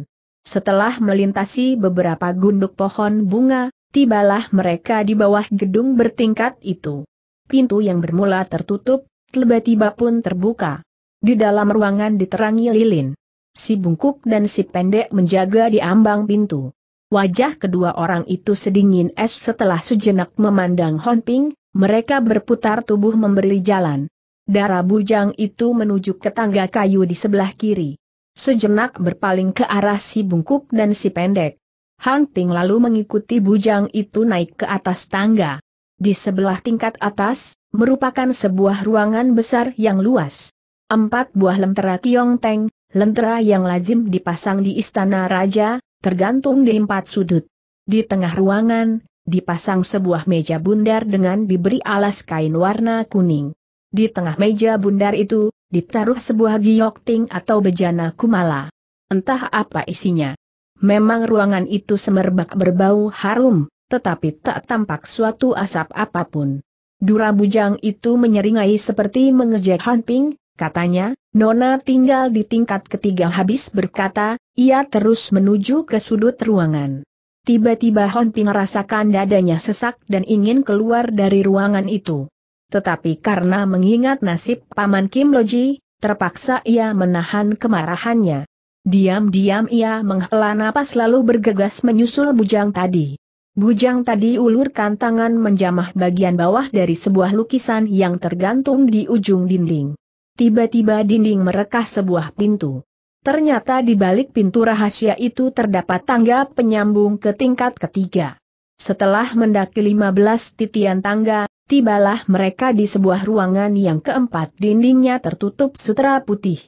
Setelah melintasi beberapa gunduk pohon bunga, tibalah mereka di bawah gedung bertingkat itu. Pintu yang bermula tertutup, tiba-tiba pun terbuka. Di dalam ruangan diterangi lilin. Si bungkuk dan si pendek menjaga di ambang pintu. Wajah kedua orang itu sedingin es setelah sejenak memandang Honping, mereka berputar tubuh memberi jalan. Darah bujang itu menuju ke tangga kayu di sebelah kiri sejenak berpaling ke arah si bungkuk dan si pendek. Hunting lalu mengikuti bujang itu naik ke atas tangga. Di sebelah tingkat atas, merupakan sebuah ruangan besar yang luas. Empat buah lentera Kiong Teng, lentera yang lazim dipasang di istana raja, tergantung di empat sudut. Di tengah ruangan, dipasang sebuah meja bundar dengan diberi alas kain warna kuning. Di tengah meja bundar itu, ditaruh sebuah giyokting atau bejana kumala. Entah apa isinya. Memang ruangan itu semerbak berbau harum, tetapi tak tampak suatu asap apapun. Dura bujang itu menyeringai seperti mengejek Ping. katanya, Nona tinggal di tingkat ketiga habis berkata, ia terus menuju ke sudut ruangan. Tiba-tiba Ping rasakan dadanya sesak dan ingin keluar dari ruangan itu. Tetapi karena mengingat nasib Paman Kim Loji, terpaksa ia menahan kemarahannya. Diam-diam ia menghela napas lalu bergegas menyusul bujang tadi. Bujang tadi ulurkan tangan menjamah bagian bawah dari sebuah lukisan yang tergantung di ujung dinding. Tiba-tiba dinding merekah sebuah pintu. Ternyata di balik pintu rahasia itu terdapat tangga penyambung ke tingkat ketiga. Setelah mendaki 15 titian tangga, Tibalah mereka di sebuah ruangan yang keempat dindingnya tertutup sutra putih.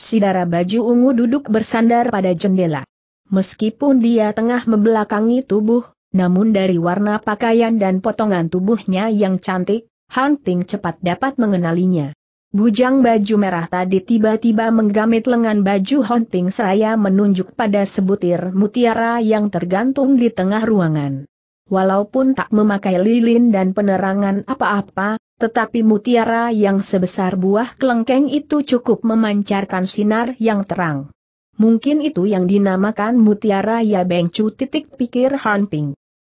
Sidara baju ungu duduk bersandar pada jendela. Meskipun dia tengah membelakangi tubuh, namun dari warna pakaian dan potongan tubuhnya yang cantik, Hunting cepat dapat mengenalinya. Bujang baju merah tadi tiba-tiba menggamit lengan baju Hunting seraya menunjuk pada sebutir mutiara yang tergantung di tengah ruangan walaupun tak memakai lilin dan penerangan apa-apa, tetapi mutiara yang sebesar buah kelengkeng itu cukup memancarkan sinar yang terang. Mungkin itu yang dinamakan mutiara ya Bengcu titik pikir Han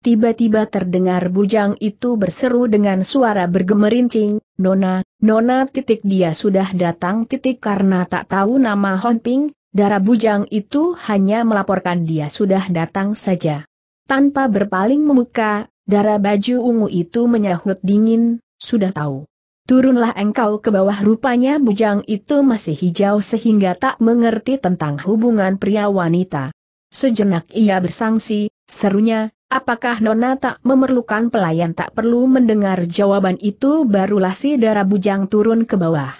Tiba-tiba terdengar bujang itu berseru dengan suara bergemerincing, Nona, Nona titik dia sudah datang titik karena tak tahu nama Honping, darah bujang itu hanya melaporkan dia sudah datang saja. Tanpa berpaling memuka, darah baju ungu itu menyahut dingin, sudah tahu. Turunlah engkau ke bawah rupanya bujang itu masih hijau sehingga tak mengerti tentang hubungan pria wanita. Sejenak ia bersangsi, serunya, apakah Nona tak memerlukan pelayan tak perlu mendengar jawaban itu barulah si darah bujang turun ke bawah.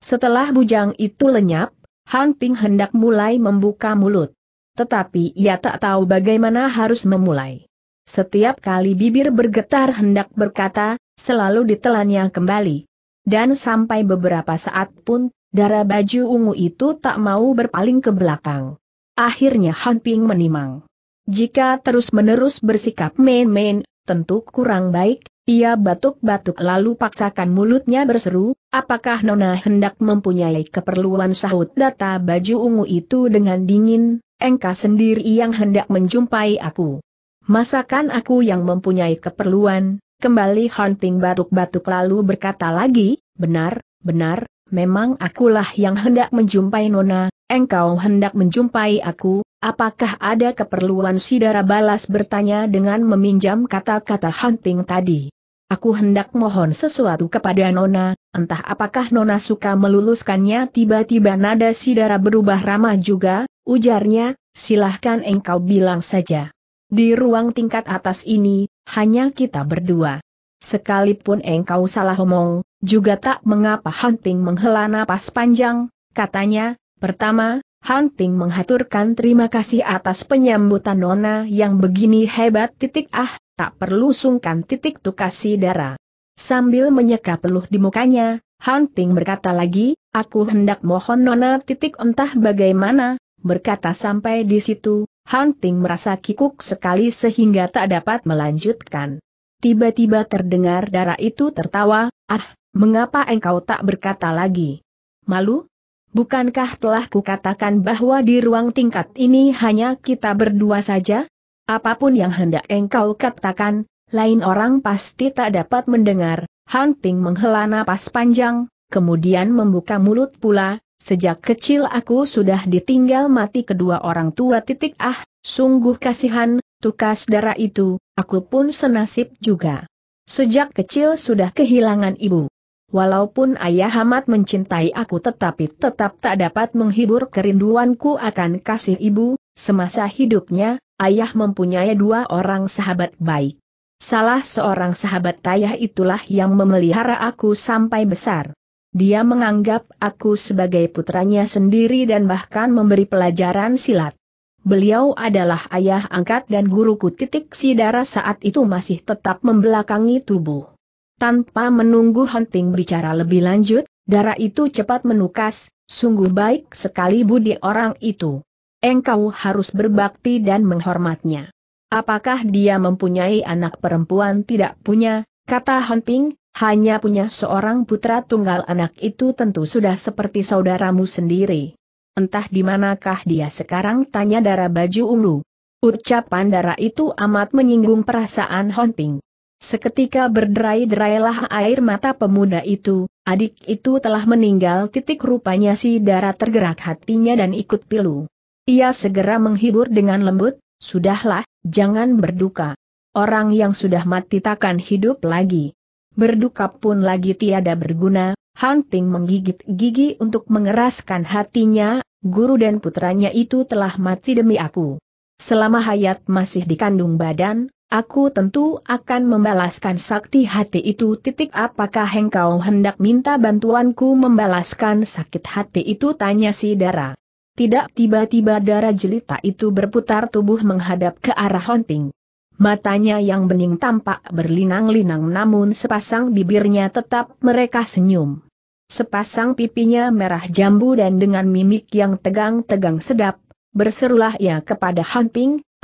Setelah bujang itu lenyap, Han Ping hendak mulai membuka mulut tetapi ia tak tahu bagaimana harus memulai. Setiap kali bibir bergetar hendak berkata, selalu ditelannya kembali. Dan sampai beberapa saat pun, darah baju ungu itu tak mau berpaling ke belakang. Akhirnya Han Ping menimang. Jika terus-menerus bersikap main-main, tentu kurang baik, ia batuk-batuk lalu paksakan mulutnya berseru, apakah Nona hendak mempunyai keperluan sahut data baju ungu itu dengan dingin, engkau sendiri yang hendak menjumpai aku. Masakan aku yang mempunyai keperluan, kembali hunting batuk-batuk lalu berkata lagi, benar, benar, memang akulah yang hendak menjumpai Nona, engkau hendak menjumpai aku, apakah ada keperluan Sidara balas bertanya dengan meminjam kata-kata hunting tadi. Aku hendak mohon sesuatu kepada Nona, entah apakah Nona suka meluluskannya tiba-tiba nada Sidara berubah ramah juga, Ujarnya, silahkan engkau bilang saja. Di ruang tingkat atas ini, hanya kita berdua. Sekalipun engkau salah omong, juga tak mengapa Hunting menghela napas panjang, katanya, pertama, Hunting menghaturkan terima kasih atas penyambutan Nona yang begini hebat titik ah, tak perlu sungkan titik tukasi darah. Sambil menyeka peluh di mukanya, Hunting berkata lagi, aku hendak mohon Nona titik entah bagaimana, Berkata sampai di situ, Hunting merasa kikuk sekali sehingga tak dapat melanjutkan. Tiba-tiba terdengar darah itu tertawa, ah, mengapa engkau tak berkata lagi? Malu? Bukankah telah kukatakan bahwa di ruang tingkat ini hanya kita berdua saja? Apapun yang hendak engkau katakan, lain orang pasti tak dapat mendengar. Hunting menghela napas panjang, kemudian membuka mulut pula, Sejak kecil aku sudah ditinggal mati kedua orang tua titik ah, sungguh kasihan, tukas darah itu, aku pun senasib juga. Sejak kecil sudah kehilangan ibu. Walaupun ayah amat mencintai aku tetapi tetap tak dapat menghibur kerinduanku akan kasih ibu, semasa hidupnya, ayah mempunyai dua orang sahabat baik. Salah seorang sahabat ayah itulah yang memelihara aku sampai besar. Dia menganggap aku sebagai putranya sendiri dan bahkan memberi pelajaran silat. Beliau adalah ayah angkat dan guruku titik si darah saat itu masih tetap membelakangi tubuh. Tanpa menunggu Hunting bicara lebih lanjut, darah itu cepat menukas, sungguh baik sekali budi orang itu. Engkau harus berbakti dan menghormatnya. Apakah dia mempunyai anak perempuan tidak punya, kata Hunting, hanya punya seorang putra tunggal anak itu tentu sudah seperti saudaramu sendiri. Entah di manakah dia sekarang tanya darah baju ungu. Ucapan darah itu amat menyinggung perasaan Honping. Seketika berderai-derailah air mata pemuda itu, adik itu telah meninggal titik rupanya si darah tergerak hatinya dan ikut pilu. Ia segera menghibur dengan lembut, sudahlah, jangan berduka. Orang yang sudah mati takkan hidup lagi berduka pun lagi tiada berguna, Hunting menggigit gigi untuk mengeraskan hatinya, guru dan putranya itu telah mati demi aku. Selama hayat masih dikandung badan, aku tentu akan membalaskan sakti hati itu. Titik apakah engkau hendak minta bantuanku membalaskan sakit hati itu tanya si Dara. Tidak tiba-tiba Dara jelita itu berputar tubuh menghadap ke arah Hunting. Matanya yang bening tampak berlinang-linang namun sepasang bibirnya tetap mereka senyum. Sepasang pipinya merah jambu dan dengan mimik yang tegang-tegang sedap, berserulah ia kepada Han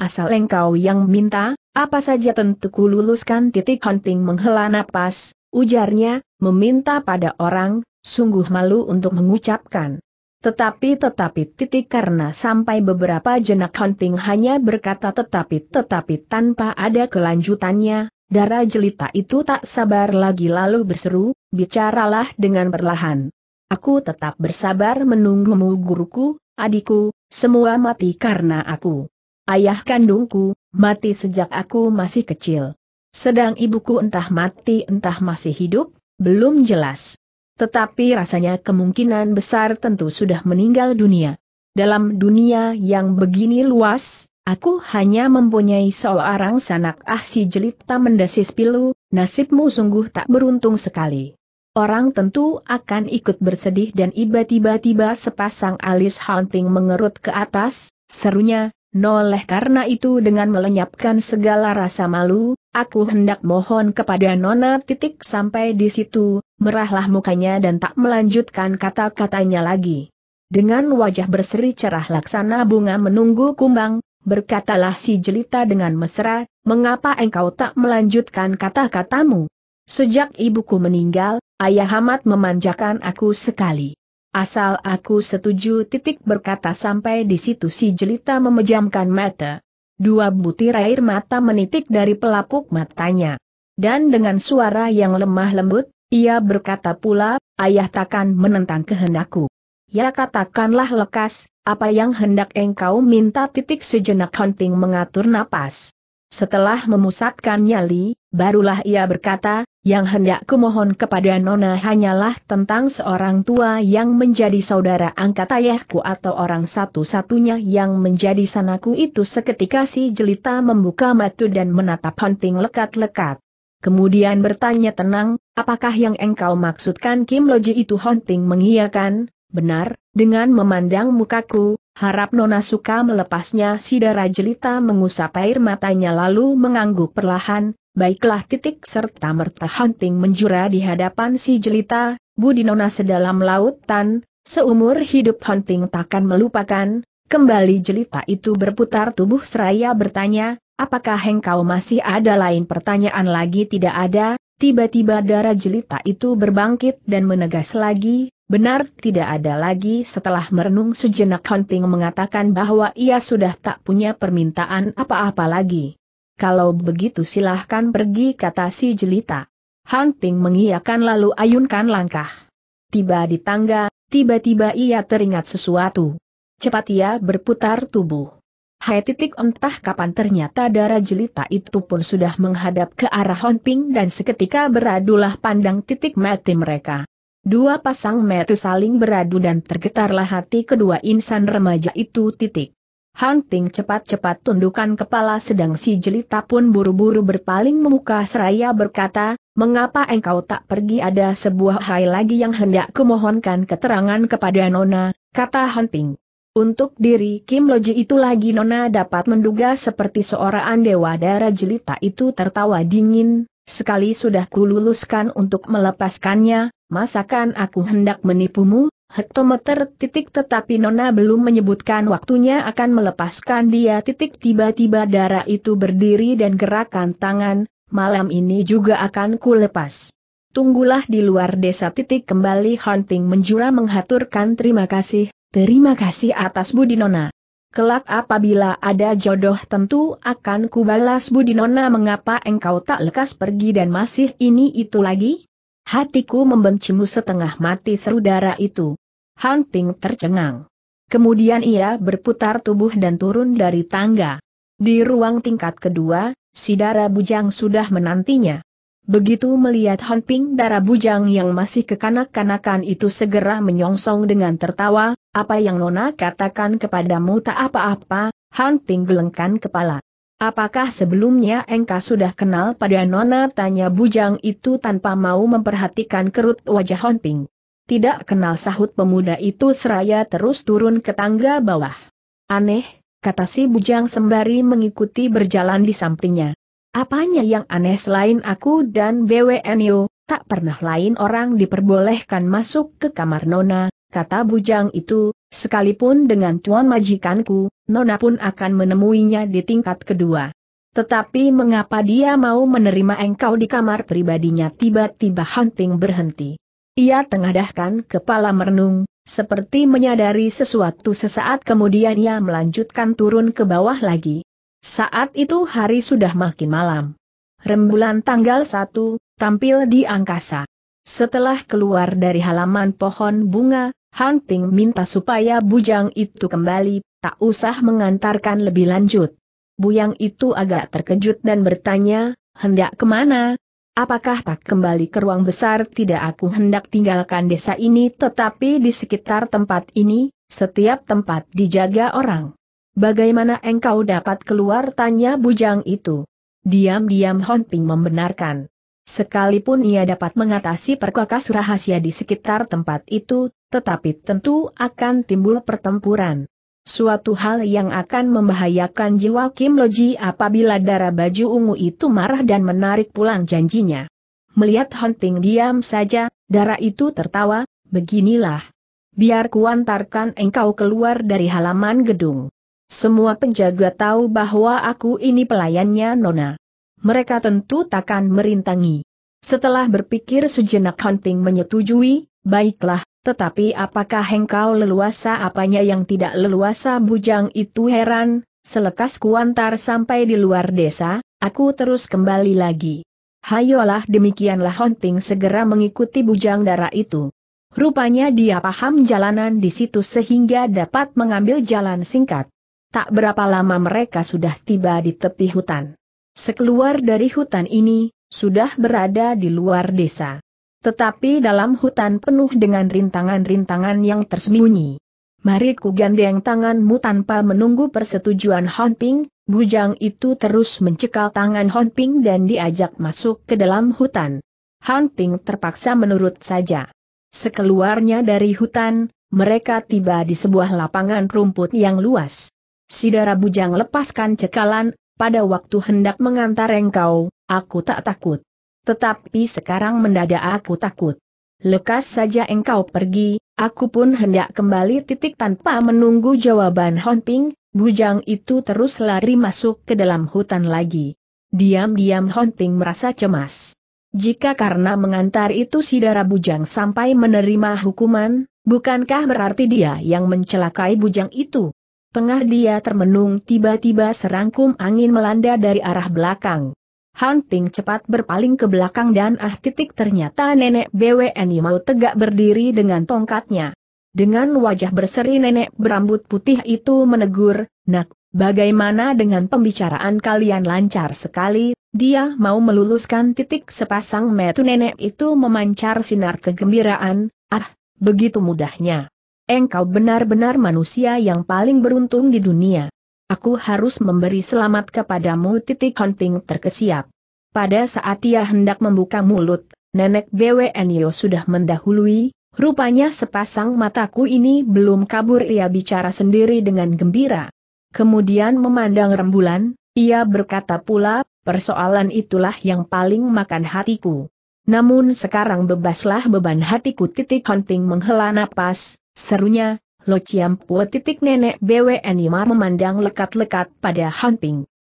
asal engkau yang minta, apa saja tentu kululuskan titik Han menghela napas, ujarnya, meminta pada orang, sungguh malu untuk mengucapkan. Tetapi tetapi titik karena sampai beberapa jenak hunting hanya berkata tetapi tetapi tanpa ada kelanjutannya, darah jelita itu tak sabar lagi lalu berseru, bicaralah dengan perlahan. Aku tetap bersabar menunggumu guruku, adikku, semua mati karena aku. Ayah kandungku, mati sejak aku masih kecil. Sedang ibuku entah mati entah masih hidup, belum jelas tetapi rasanya kemungkinan besar tentu sudah meninggal dunia. Dalam dunia yang begini luas, aku hanya mempunyai seorang sanak ah si jelita mendesis pilu, nasibmu sungguh tak beruntung sekali. Orang tentu akan ikut bersedih dan iba tiba-tiba sepasang alis hunting mengerut ke atas, serunya, Noleh karena itu dengan melenyapkan segala rasa malu, aku hendak mohon kepada Nona titik sampai di situ, merahlah mukanya dan tak melanjutkan kata-katanya lagi. Dengan wajah berseri cerah laksana bunga menunggu kumbang, berkatalah si jelita dengan mesra, mengapa engkau tak melanjutkan kata-katamu? Sejak ibuku meninggal, ayah amat memanjakan aku sekali. Asal aku setuju titik berkata sampai di situ si jelita memejamkan mata. Dua butir air mata menitik dari pelapuk matanya. Dan dengan suara yang lemah lembut, ia berkata pula, ayah takkan menentang kehendakku. Ya katakanlah lekas, apa yang hendak engkau minta titik sejenak hunting mengatur napas. Setelah memusatkan nyali, barulah ia berkata, yang hendak kumohon kepada Nona hanyalah tentang seorang tua yang menjadi saudara angkat ayahku atau orang satu-satunya yang menjadi sanaku itu seketika si jelita membuka matu dan menatap hunting lekat-lekat. Kemudian bertanya tenang, apakah yang engkau maksudkan Kim Loji itu hunting mengiyakan, benar, dengan memandang mukaku, Harap Nona suka melepasnya si darah jelita mengusap air matanya lalu mengangguk perlahan, baiklah titik serta merta hunting menjura di hadapan si jelita, Budi Nona sedalam lautan, seumur hidup hunting takkan melupakan, kembali jelita itu berputar tubuh seraya bertanya, apakah engkau masih ada lain pertanyaan lagi tidak ada, tiba-tiba darah jelita itu berbangkit dan menegas lagi, Benar tidak ada lagi setelah merenung sejenak Ping mengatakan bahwa ia sudah tak punya permintaan apa-apa lagi. Kalau begitu silahkan pergi kata si jelita. Ping mengiyakan lalu ayunkan langkah. Tiba di tangga, tiba-tiba ia teringat sesuatu. Cepat ia berputar tubuh. Hai titik entah kapan ternyata darah jelita itu pun sudah menghadap ke arah Honping dan seketika beradulah pandang titik mati mereka. Dua pasang mata saling beradu dan tergetarlah hati kedua insan remaja itu titik. Hunting cepat-cepat tundukkan kepala sedang si jelita pun buru-buru berpaling memuka seraya berkata, Mengapa engkau tak pergi ada sebuah hal lagi yang hendak kumohonkan keterangan kepada Nona, kata Hunting. Untuk diri Kim Loji itu lagi Nona dapat menduga seperti seorang dewa darah jelita itu tertawa dingin, sekali sudah kululuskan untuk melepaskannya, masakan aku hendak menipumu, hektometer titik tetapi Nona belum menyebutkan waktunya akan melepaskan dia titik tiba-tiba darah itu berdiri dan gerakan tangan, malam ini juga akan ku lepas. Tunggulah di luar desa titik kembali hunting menjura menghaturkan terima kasih, terima kasih atas budi Nona. Kelak apabila ada jodoh tentu akan kubalas budi Nona mengapa engkau tak lekas pergi dan masih ini itu lagi? Hatiku membencimu setengah mati seru darah itu. Han Ping tercengang. Kemudian ia berputar tubuh dan turun dari tangga. Di ruang tingkat kedua, si darah bujang sudah menantinya. Begitu melihat Han Ping darah bujang yang masih kekanak-kanakan itu segera menyongsong dengan tertawa, apa yang Nona katakan kepadamu tak apa-apa, Han Ping gelengkan kepala. Apakah sebelumnya engkau sudah kenal pada Nona? Tanya bujang itu tanpa mau memperhatikan kerut wajah Honping. Tidak kenal sahut pemuda itu seraya terus turun ke tangga bawah. Aneh, kata si bujang sembari mengikuti berjalan di sampingnya. Apanya yang aneh selain aku dan BWNU, tak pernah lain orang diperbolehkan masuk ke kamar Nona, kata bujang itu, Sekalipun dengan tuan majikanku, Nona pun akan menemuinya di tingkat kedua. Tetapi mengapa dia mau menerima engkau di kamar pribadinya tiba-tiba hunting berhenti. Ia tengadahkan kepala merenung, seperti menyadari sesuatu sesaat kemudian ia melanjutkan turun ke bawah lagi. Saat itu hari sudah makin malam. Rembulan tanggal 1, tampil di angkasa. Setelah keluar dari halaman pohon bunga, Hunting minta supaya bujang itu kembali, tak usah mengantarkan lebih lanjut. Buyang itu agak terkejut dan bertanya, hendak kemana? Apakah tak kembali ke ruang besar? Tidak aku hendak tinggalkan desa ini tetapi di sekitar tempat ini, setiap tempat dijaga orang. Bagaimana engkau dapat keluar? Tanya bujang itu. Diam-diam Honping membenarkan. Sekalipun ia dapat mengatasi perkakas rahasia di sekitar tempat itu, tetapi tentu akan timbul pertempuran. Suatu hal yang akan membahayakan jiwa Kim Loji apabila darah baju ungu itu marah dan menarik pulang janjinya. Melihat Hunting diam saja, darah itu tertawa, beginilah. Biar kuantarkan engkau keluar dari halaman gedung. Semua penjaga tahu bahwa aku ini pelayannya Nona mereka tentu takkan merintangi. Setelah berpikir sejenak Hunting menyetujui, baiklah, tetapi apakah engkau leluasa apanya yang tidak leluasa bujang itu heran, selekas kuantar sampai di luar desa, aku terus kembali lagi. Hayolah demikianlah Hunting segera mengikuti bujang darah itu. Rupanya dia paham jalanan di situ sehingga dapat mengambil jalan singkat. Tak berapa lama mereka sudah tiba di tepi hutan. Sekeluar dari hutan ini, sudah berada di luar desa. Tetapi dalam hutan penuh dengan rintangan-rintangan yang tersembunyi. Mari ku gandeng tanganmu tanpa menunggu persetujuan Ping, bujang itu terus mencekal tangan Ping dan diajak masuk ke dalam hutan. Ping terpaksa menurut saja. Sekeluarnya dari hutan, mereka tiba di sebuah lapangan rumput yang luas. Sidara bujang lepaskan cekalan, pada waktu hendak mengantar engkau, aku tak takut. Tetapi sekarang mendadak aku takut. Lekas saja engkau pergi, aku pun hendak kembali titik tanpa menunggu jawaban Honping, bujang itu terus lari masuk ke dalam hutan lagi. Diam-diam Honping merasa cemas. Jika karena mengantar itu si darah bujang sampai menerima hukuman, bukankah berarti dia yang mencelakai bujang itu? Pengah dia termenung tiba-tiba serangkum angin melanda dari arah belakang. Hunting cepat berpaling ke belakang dan ah titik ternyata nenek BWNI mau tegak berdiri dengan tongkatnya. Dengan wajah berseri nenek berambut putih itu menegur, nak, bagaimana dengan pembicaraan kalian lancar sekali, dia mau meluluskan titik sepasang metu nenek itu memancar sinar kegembiraan, ah, begitu mudahnya engkau benar-benar manusia yang paling beruntung di dunia. Aku harus memberi selamat kepadamu titik hunting terkesiap. Pada saat ia hendak membuka mulut, nenek BWNYO sudah mendahului, rupanya sepasang mataku ini belum kabur ia bicara sendiri dengan gembira. Kemudian memandang rembulan, ia berkata pula, persoalan itulah yang paling makan hatiku. Namun sekarang bebaslah beban hatiku titik hunting menghela napas, Serunya, Lo Chiampo titik nenek BWN Imar memandang lekat-lekat pada Han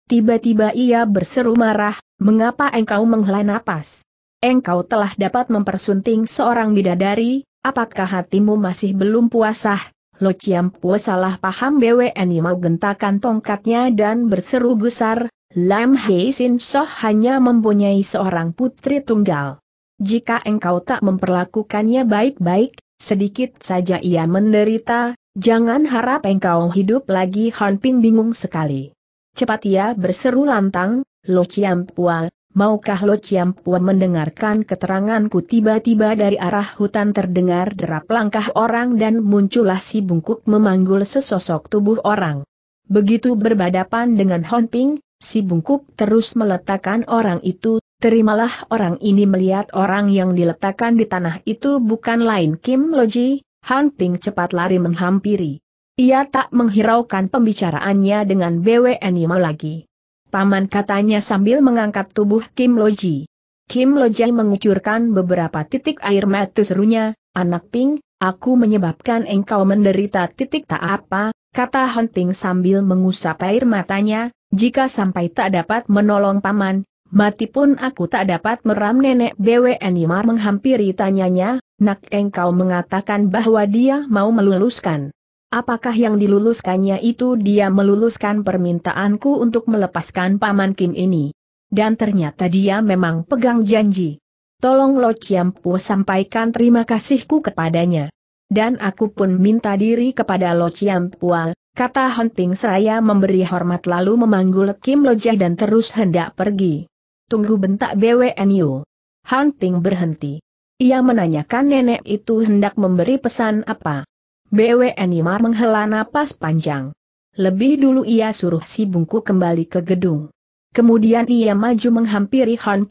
Tiba-tiba ia berseru marah, mengapa engkau menghela napas? Engkau telah dapat mempersunting seorang bidadari, apakah hatimu masih belum puasah? Lo Chiampo salah paham BWN Imar gentakan tongkatnya dan berseru gusar, Lam Hei Sin Soh hanya mempunyai seorang putri tunggal. Jika engkau tak memperlakukannya baik-baik, Sedikit saja ia menderita, jangan harap engkau hidup lagi Han Ping bingung sekali. Cepat ia berseru lantang, Lo Pua, maukah Lo Pua mendengarkan keteranganku tiba-tiba dari arah hutan terdengar derap langkah orang dan muncullah si bungkuk memanggul sesosok tubuh orang. Begitu berbadapan dengan Hon Ping, si bungkuk terus meletakkan orang itu Terimalah orang ini melihat orang yang diletakkan di tanah itu bukan lain Kim Loji, Han Ping cepat lari menghampiri. Ia tak menghiraukan pembicaraannya dengan BW Animal lagi. Paman katanya sambil mengangkat tubuh Kim Loji. Kim Loji mengucurkan beberapa titik air mata serunya, anak Ping, aku menyebabkan engkau menderita titik tak apa, kata Han Ping sambil mengusap air matanya, jika sampai tak dapat menolong paman, Mati pun aku tak dapat meram nenek Bw Imar menghampiri tanyanya, nak engkau mengatakan bahwa dia mau meluluskan. Apakah yang diluluskannya itu dia meluluskan permintaanku untuk melepaskan Paman Kim ini? Dan ternyata dia memang pegang janji. Tolong Lo Chiampu sampaikan terima kasihku kepadanya. Dan aku pun minta diri kepada Lo Chiampua, kata Ping. Seraya memberi hormat lalu memanggul Kim Lojah dan terus hendak pergi. Tunggu bentak BWNU. Hunting berhenti. Ia menanyakan nenek itu hendak memberi pesan apa. BWNU Mar menghela napas panjang. Lebih dulu ia suruh si bungku kembali ke gedung. Kemudian ia maju menghampiri Han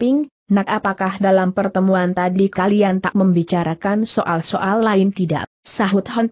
nak apakah dalam pertemuan tadi kalian tak membicarakan soal-soal lain tidak? Sahut Han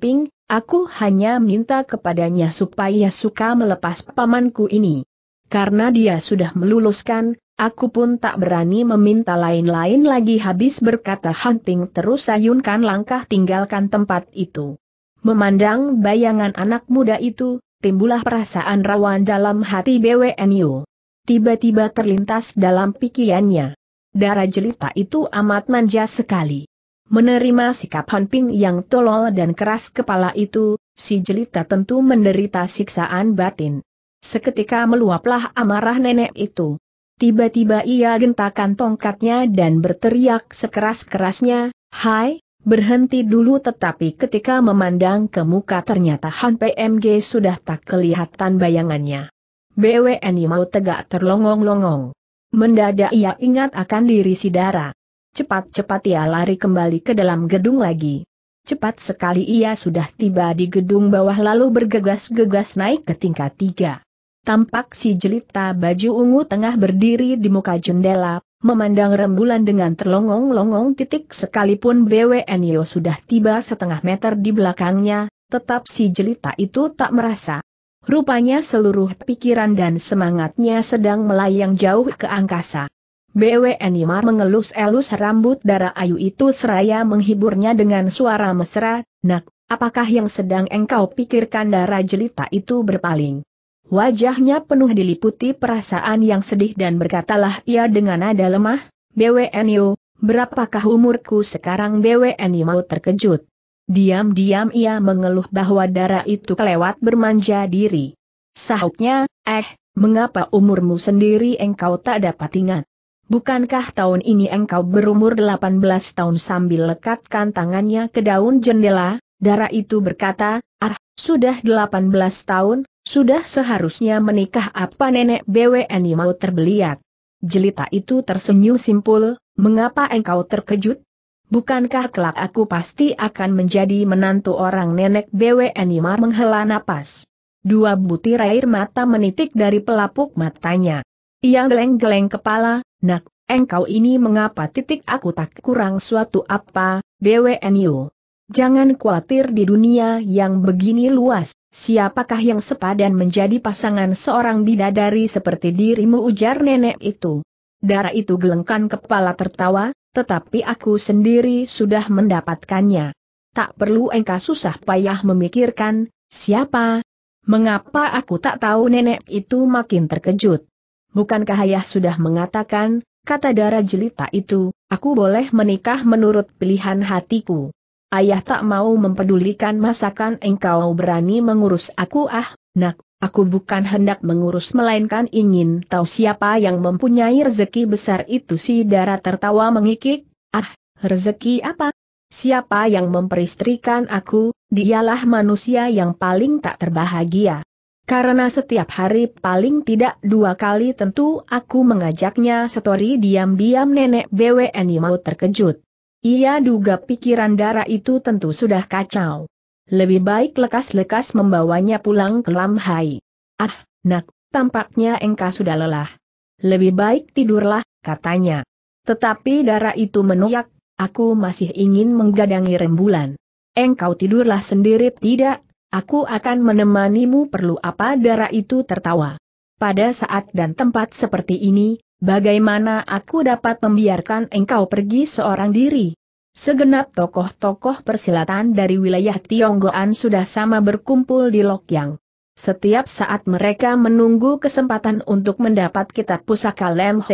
aku hanya minta kepadanya supaya suka melepas pamanku ini. Karena dia sudah meluluskan, Aku pun tak berani meminta lain-lain lagi habis berkata Hunting terus sayunkan langkah tinggalkan tempat itu. Memandang bayangan anak muda itu, timbullah perasaan rawan dalam hati BWNU. Tiba-tiba terlintas dalam pikirannya. Darah jelita itu amat manja sekali. Menerima sikap Hunting yang tolol dan keras kepala itu, si jelita tentu menderita siksaan batin. Seketika meluaplah amarah nenek itu. Tiba-tiba ia gentakan tongkatnya dan berteriak sekeras-kerasnya, Hai, berhenti dulu tetapi ketika memandang ke muka ternyata Han PMG sudah tak kelihatan bayangannya. BWN mau tegak terlongong-longong. Mendadak ia ingat akan diri Sidara. Cepat-cepat ia lari kembali ke dalam gedung lagi. Cepat sekali ia sudah tiba di gedung bawah lalu bergegas-gegas naik ke tingkat tiga tampak si jelita baju ungu tengah berdiri di muka jendela, memandang rembulan dengan terlongong-longong titik sekalipun BWNyo sudah tiba setengah meter di belakangnya, tetap si jelita itu tak merasa. Rupanya seluruh pikiran dan semangatnya sedang melayang jauh ke angkasa. BWN Imar mengelus-elus rambut darah ayu itu seraya menghiburnya dengan suara mesra, Nak, apakah yang sedang engkau pikirkan darah jelita itu berpaling? Wajahnya penuh diliputi perasaan yang sedih dan berkatalah ia dengan nada lemah, BWNU, berapakah umurku sekarang BWNU mau terkejut. Diam-diam ia mengeluh bahwa darah itu kelewat bermanja diri. Sahutnya, eh, mengapa umurmu sendiri engkau tak dapat ingat? Bukankah tahun ini engkau berumur 18 tahun sambil lekatkan tangannya ke daun jendela, darah itu berkata, ah, sudah 18 tahun, sudah seharusnya menikah apa nenek BWN mau terbeliat. Jelita itu tersenyum simpul, mengapa engkau terkejut? Bukankah kelak aku pasti akan menjadi menantu orang nenek BWN Imar menghela napas. Dua butir air mata menitik dari pelapuk matanya. Ia geleng-geleng kepala, nak, engkau ini mengapa titik aku tak kurang suatu apa, BWNU. Jangan khawatir di dunia yang begini luas, siapakah yang sepadan menjadi pasangan seorang bidadari seperti dirimu ujar nenek itu. Darah itu gelengkan kepala tertawa, tetapi aku sendiri sudah mendapatkannya. Tak perlu engkau susah payah memikirkan, siapa? Mengapa aku tak tahu nenek itu makin terkejut? Bukankah ayah sudah mengatakan, kata darah jelita itu, aku boleh menikah menurut pilihan hatiku. Ayah tak mau mempedulikan masakan engkau berani mengurus aku ah, nak, aku bukan hendak mengurus melainkan ingin tahu siapa yang mempunyai rezeki besar itu si darah tertawa mengikik, ah, rezeki apa? Siapa yang memperistrikan aku, dialah manusia yang paling tak terbahagia. Karena setiap hari paling tidak dua kali tentu aku mengajaknya setori diam-diam nenek BWN mau terkejut. Ia duga pikiran darah itu tentu sudah kacau. Lebih baik lekas-lekas membawanya pulang ke Lam Hai. Ah, nak, tampaknya engkau sudah lelah. Lebih baik tidurlah, katanya. Tetapi darah itu menolak, aku masih ingin menggadangi rembulan. Engkau tidurlah sendiri tidak, aku akan menemanimu perlu apa darah itu tertawa. Pada saat dan tempat seperti ini, Bagaimana aku dapat membiarkan engkau pergi seorang diri? Segenap tokoh-tokoh persilatan dari wilayah Tionggoan sudah sama berkumpul di Lokyang. Setiap saat mereka menunggu kesempatan untuk mendapat kitab pusaka Lem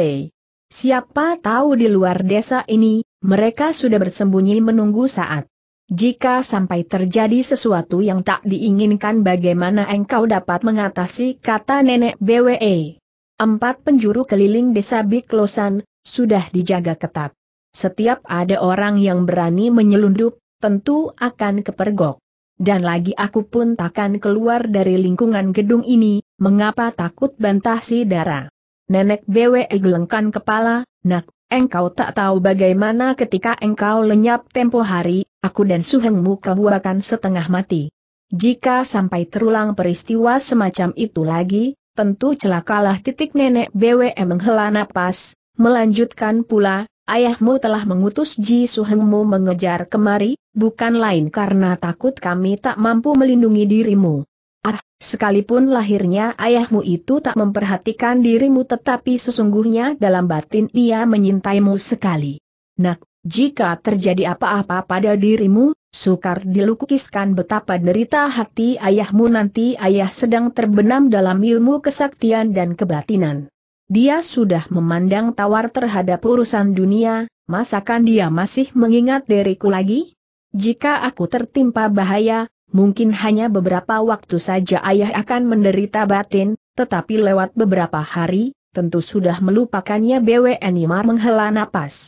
Siapa tahu di luar desa ini, mereka sudah bersembunyi menunggu saat. Jika sampai terjadi sesuatu yang tak diinginkan bagaimana engkau dapat mengatasi kata nenek BWE. Empat penjuru keliling desa Biklosan, sudah dijaga ketat. Setiap ada orang yang berani menyelundup, tentu akan kepergok. Dan lagi aku pun takkan keluar dari lingkungan gedung ini, mengapa takut bantah si darah. Nenek BWE gelengkan kepala, nak, engkau tak tahu bagaimana ketika engkau lenyap tempo hari, aku dan suhengmu kebuakan setengah mati. Jika sampai terulang peristiwa semacam itu lagi, tentu celakalah titik nenek BWM menghela napas, melanjutkan pula, ayahmu telah mengutus Ji Suhengmu mengejar kemari, bukan lain karena takut kami tak mampu melindungi dirimu. Ah, sekalipun lahirnya ayahmu itu tak memperhatikan dirimu tetapi sesungguhnya dalam batin ia menyintaimu sekali. Nak jika terjadi apa-apa pada dirimu, sukar dilukiskan betapa derita hati ayahmu nanti ayah sedang terbenam dalam ilmu kesaktian dan kebatinan. Dia sudah memandang tawar terhadap urusan dunia, masakan dia masih mengingat diriku lagi? Jika aku tertimpa bahaya, mungkin hanya beberapa waktu saja ayah akan menderita batin, tetapi lewat beberapa hari, tentu sudah melupakannya BWN Imar menghela napas.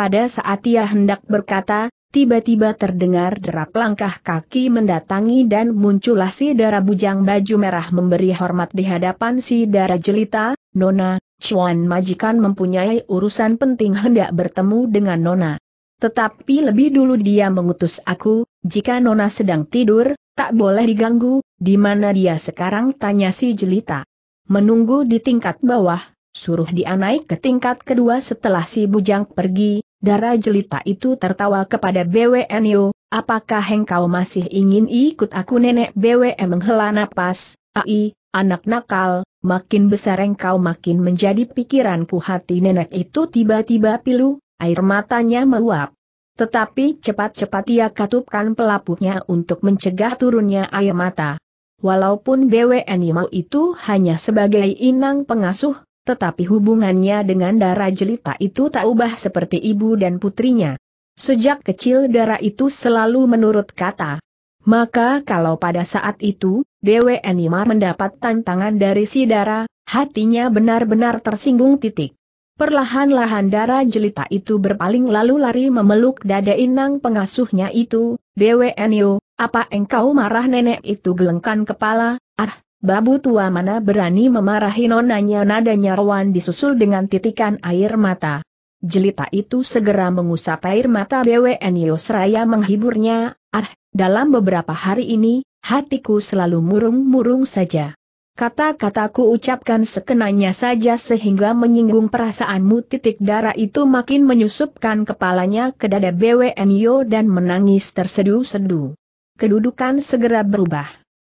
Pada saat ia hendak berkata, tiba-tiba terdengar derap langkah kaki mendatangi dan muncullah si darah bujang baju merah memberi hormat di hadapan si darah jelita, Nona, Chuan majikan mempunyai urusan penting hendak bertemu dengan Nona. Tetapi lebih dulu dia mengutus aku, jika Nona sedang tidur, tak boleh diganggu, di mana dia sekarang tanya si jelita. Menunggu di tingkat bawah, suruh dia naik ke tingkat kedua setelah si bujang pergi, Darah jelita itu tertawa kepada BWNIO, apakah engkau masih ingin ikut aku nenek BWM menghela napas, ai, anak nakal, makin besar engkau makin menjadi pikiranku hati nenek itu tiba-tiba pilu, air matanya meluap. Tetapi cepat-cepat ia katupkan pelapunya untuk mencegah turunnya air mata. Walaupun BWN mau itu hanya sebagai inang pengasuh, tetapi hubungannya dengan darah jelita itu tak ubah seperti ibu dan putrinya. Sejak kecil darah itu selalu menurut kata. Maka kalau pada saat itu, Dewi Enimar mendapat tantangan dari si Dara, hatinya benar-benar tersinggung titik. Perlahan-lahan darah jelita itu berpaling lalu lari memeluk dada inang pengasuhnya itu, Dewi Enio, apa engkau marah nenek itu gelengkan kepala, ah, Babu tua mana berani memarahi nonanya nada Rowan disusul dengan titikan air mata. Jelita itu segera mengusap air mata BWN Yosraya menghiburnya, ah, dalam beberapa hari ini, hatiku selalu murung-murung saja. Kata-kataku ucapkan sekenanya saja sehingga menyinggung perasaanmu titik darah itu makin menyusupkan kepalanya ke dada Bwenyo dan menangis tersedu-sedu. Kedudukan segera berubah.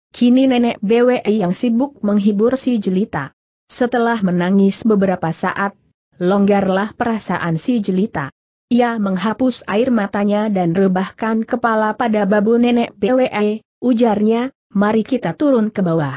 Kini nenek BWE yang sibuk menghibur si jelita. Setelah menangis beberapa saat, longgarlah perasaan si jelita. Ia menghapus air matanya dan rebahkan kepala pada babu nenek BWE, ujarnya, mari kita turun ke bawah.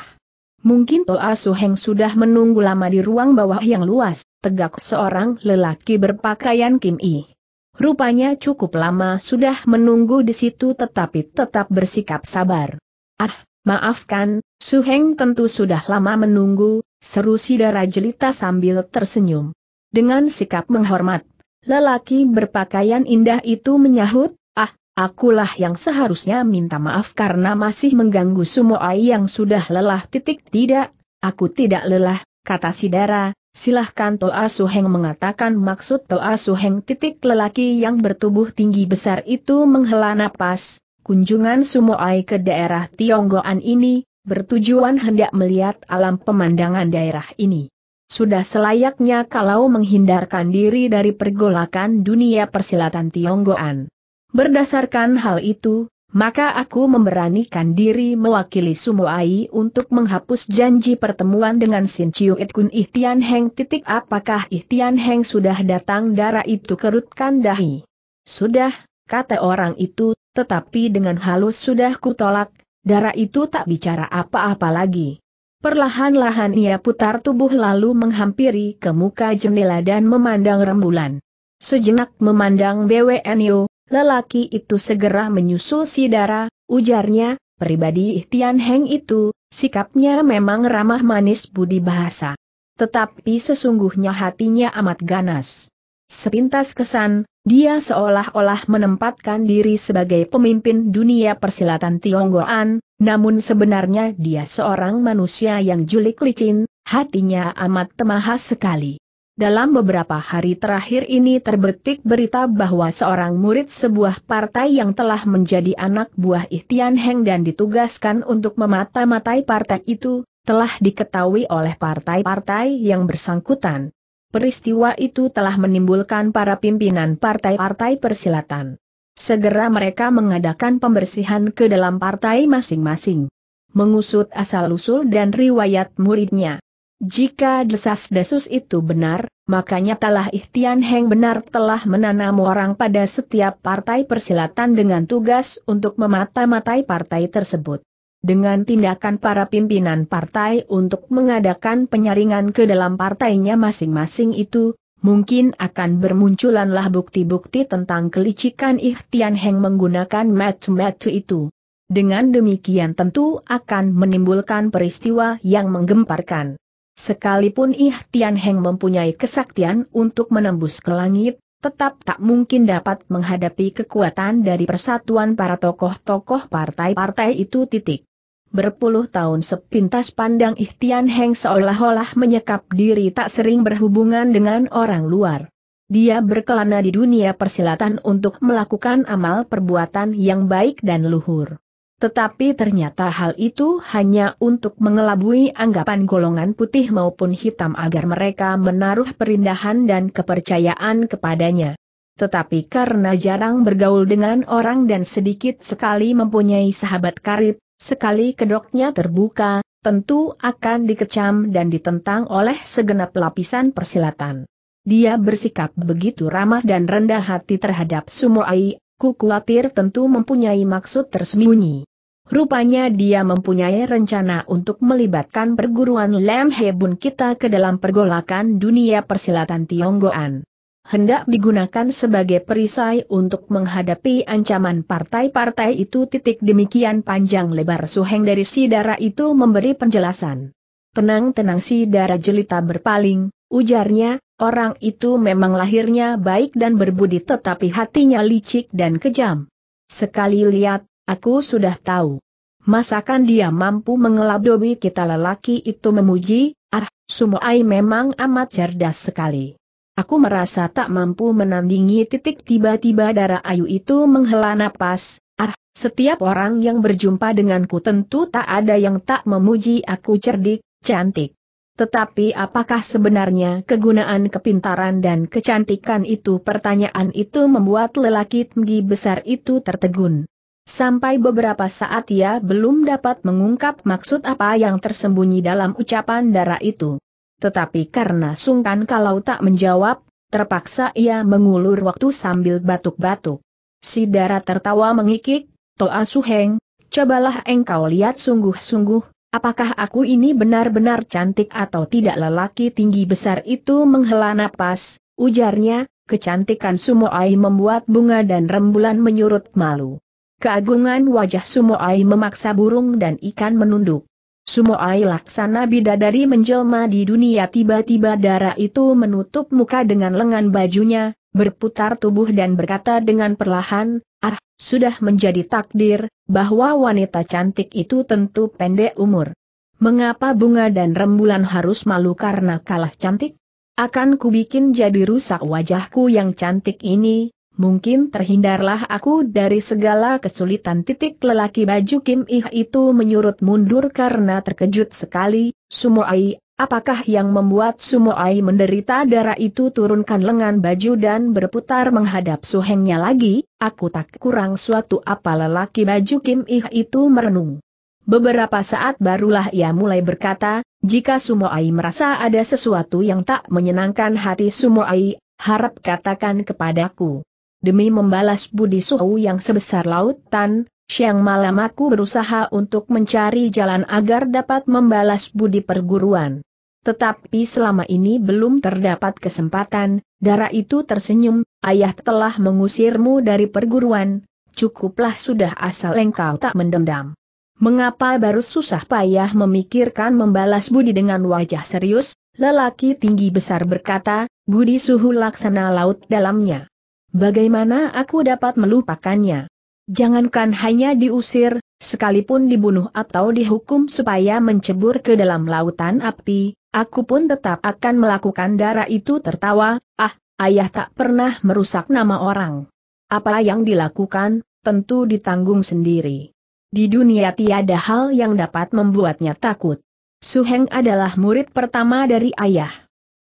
Mungkin Toa Suheng sudah menunggu lama di ruang bawah yang luas, tegak seorang lelaki berpakaian Kim I. Rupanya cukup lama sudah menunggu di situ tetapi tetap bersikap sabar. Ah, Maafkan, Su Heng tentu sudah lama menunggu, seru si darah jelita sambil tersenyum. Dengan sikap menghormat, lelaki berpakaian indah itu menyahut, ah, akulah yang seharusnya minta maaf karena masih mengganggu Ai yang sudah lelah titik tidak, aku tidak lelah, kata Sidara. silahkan Toa Suheng mengatakan maksud Toa Suheng titik lelaki yang bertubuh tinggi besar itu menghela napas, Kunjungan Sumoai ke daerah Tionggoan ini, bertujuan hendak melihat alam pemandangan daerah ini. Sudah selayaknya kalau menghindarkan diri dari pergolakan dunia persilatan Tionggoan. Berdasarkan hal itu, maka aku memberanikan diri mewakili Sumoai untuk menghapus janji pertemuan dengan Sin Chiu It Kun Ihtian Heng. Titik apakah Ihtian Heng sudah datang darah itu kerutkan dahi? Sudah, kata orang itu, tetapi dengan halus sudah kutolak, darah itu tak bicara apa-apa lagi. Perlahan-lahan ia putar tubuh lalu menghampiri ke muka jendela dan memandang rembulan. Sejenak memandang BWNU, lelaki itu segera menyusul si darah, ujarnya, pribadi Ihtian Heng itu, sikapnya memang ramah manis budi bahasa. Tetapi sesungguhnya hatinya amat ganas. Sepintas kesan, dia seolah-olah menempatkan diri sebagai pemimpin dunia persilatan Tionggoan, namun sebenarnya dia seorang manusia yang julik licin, hatinya amat temahas sekali. Dalam beberapa hari terakhir ini terbetik berita bahwa seorang murid sebuah partai yang telah menjadi anak buah Ihtian Heng dan ditugaskan untuk memata-matai partai itu, telah diketahui oleh partai-partai yang bersangkutan. Peristiwa itu telah menimbulkan para pimpinan partai-partai persilatan. Segera mereka mengadakan pembersihan ke dalam partai masing-masing. Mengusut asal-usul dan riwayat muridnya. Jika desas-desus itu benar, makanya telah Ihtian Heng benar telah menanam orang pada setiap partai persilatan dengan tugas untuk memata-matai partai tersebut dengan tindakan para pimpinan partai untuk mengadakan penyaringan ke dalam partainya masing-masing itu, mungkin akan bermunculanlah bukti-bukti tentang kelicikan Ihtian Heng menggunakan match-match itu. Dengan demikian tentu akan menimbulkan peristiwa yang menggemparkan. Sekalipun Ihtian Heng mempunyai kesaktian untuk menembus ke langit, tetap tak mungkin dapat menghadapi kekuatan dari persatuan para tokoh-tokoh partai-partai itu titik. Berpuluh tahun sepintas pandang Ihtian Heng seolah-olah menyekap diri tak sering berhubungan dengan orang luar. Dia berkelana di dunia persilatan untuk melakukan amal perbuatan yang baik dan luhur. Tetapi ternyata hal itu hanya untuk mengelabui anggapan golongan putih maupun hitam agar mereka menaruh perindahan dan kepercayaan kepadanya. Tetapi karena jarang bergaul dengan orang dan sedikit sekali mempunyai sahabat karib, Sekali kedoknya terbuka, tentu akan dikecam dan ditentang oleh segenap lapisan persilatan. Dia bersikap begitu ramah dan rendah hati terhadap Sumoai, ku khawatir tentu mempunyai maksud tersembunyi. Rupanya dia mempunyai rencana untuk melibatkan perguruan Lam Hebun kita ke dalam pergolakan dunia persilatan Tionggoan hendak digunakan sebagai perisai untuk menghadapi ancaman partai-partai itu titik demikian panjang lebar suheng dari si darah itu memberi penjelasan. Tenang-tenang si darah jelita berpaling, ujarnya, orang itu memang lahirnya baik dan berbudi tetapi hatinya licik dan kejam. Sekali lihat, aku sudah tahu. Masakan dia mampu mengeladobi kita lelaki itu memuji, ah, Sumoai memang amat cerdas sekali. Aku merasa tak mampu menandingi titik tiba-tiba darah ayu itu menghela napas, ah, setiap orang yang berjumpa denganku tentu tak ada yang tak memuji aku cerdik, cantik. Tetapi apakah sebenarnya kegunaan kepintaran dan kecantikan itu pertanyaan itu membuat lelaki tinggi besar itu tertegun. Sampai beberapa saat ia belum dapat mengungkap maksud apa yang tersembunyi dalam ucapan darah itu. Tetapi karena sungkan kalau tak menjawab, terpaksa ia mengulur waktu sambil batuk-batuk. Si Dara tertawa mengikik, Toa Suheng, cobalah engkau lihat sungguh-sungguh, apakah aku ini benar-benar cantik atau tidak lelaki tinggi besar itu menghela napas, ujarnya, kecantikan Sumo Sumoai membuat bunga dan rembulan menyurut malu. Keagungan wajah Sumo Sumoai memaksa burung dan ikan menunduk. Sumoai laksana bidadari menjelma di dunia tiba-tiba darah itu menutup muka dengan lengan bajunya, berputar tubuh dan berkata dengan perlahan, Ah, sudah menjadi takdir, bahwa wanita cantik itu tentu pendek umur. Mengapa bunga dan rembulan harus malu karena kalah cantik? Akan kubikin jadi rusak wajahku yang cantik ini, mungkin terhindarlah aku dari segala kesulitan titik lelaki baju Kim Ih itu menyurut mundur karena terkejut sekali, Sumoai, apakah yang membuat Sumoai menderita darah itu turunkan lengan baju dan berputar menghadap suhengnya lagi, aku tak kurang suatu apa lelaki baju Kim Ih itu merenung. Beberapa saat barulah ia mulai berkata, jika Sumoai merasa ada sesuatu yang tak menyenangkan hati Sumoai, harap katakan kepadaku demi membalas budi suhu yang sebesar lautan, siang malam aku berusaha untuk mencari jalan agar dapat membalas budi perguruan. Tetapi selama ini belum terdapat kesempatan, darah itu tersenyum, ayah telah mengusirmu dari perguruan, cukuplah sudah asal engkau tak mendendam. Mengapa baru susah payah memikirkan membalas budi dengan wajah serius, lelaki tinggi besar berkata, budi suhu laksana laut dalamnya. Bagaimana aku dapat melupakannya? Jangankan hanya diusir, sekalipun dibunuh atau dihukum supaya mencebur ke dalam lautan api, aku pun tetap akan melakukan darah itu tertawa, ah, ayah tak pernah merusak nama orang. Apa yang dilakukan, tentu ditanggung sendiri. Di dunia tiada hal yang dapat membuatnya takut. Suheng adalah murid pertama dari ayah.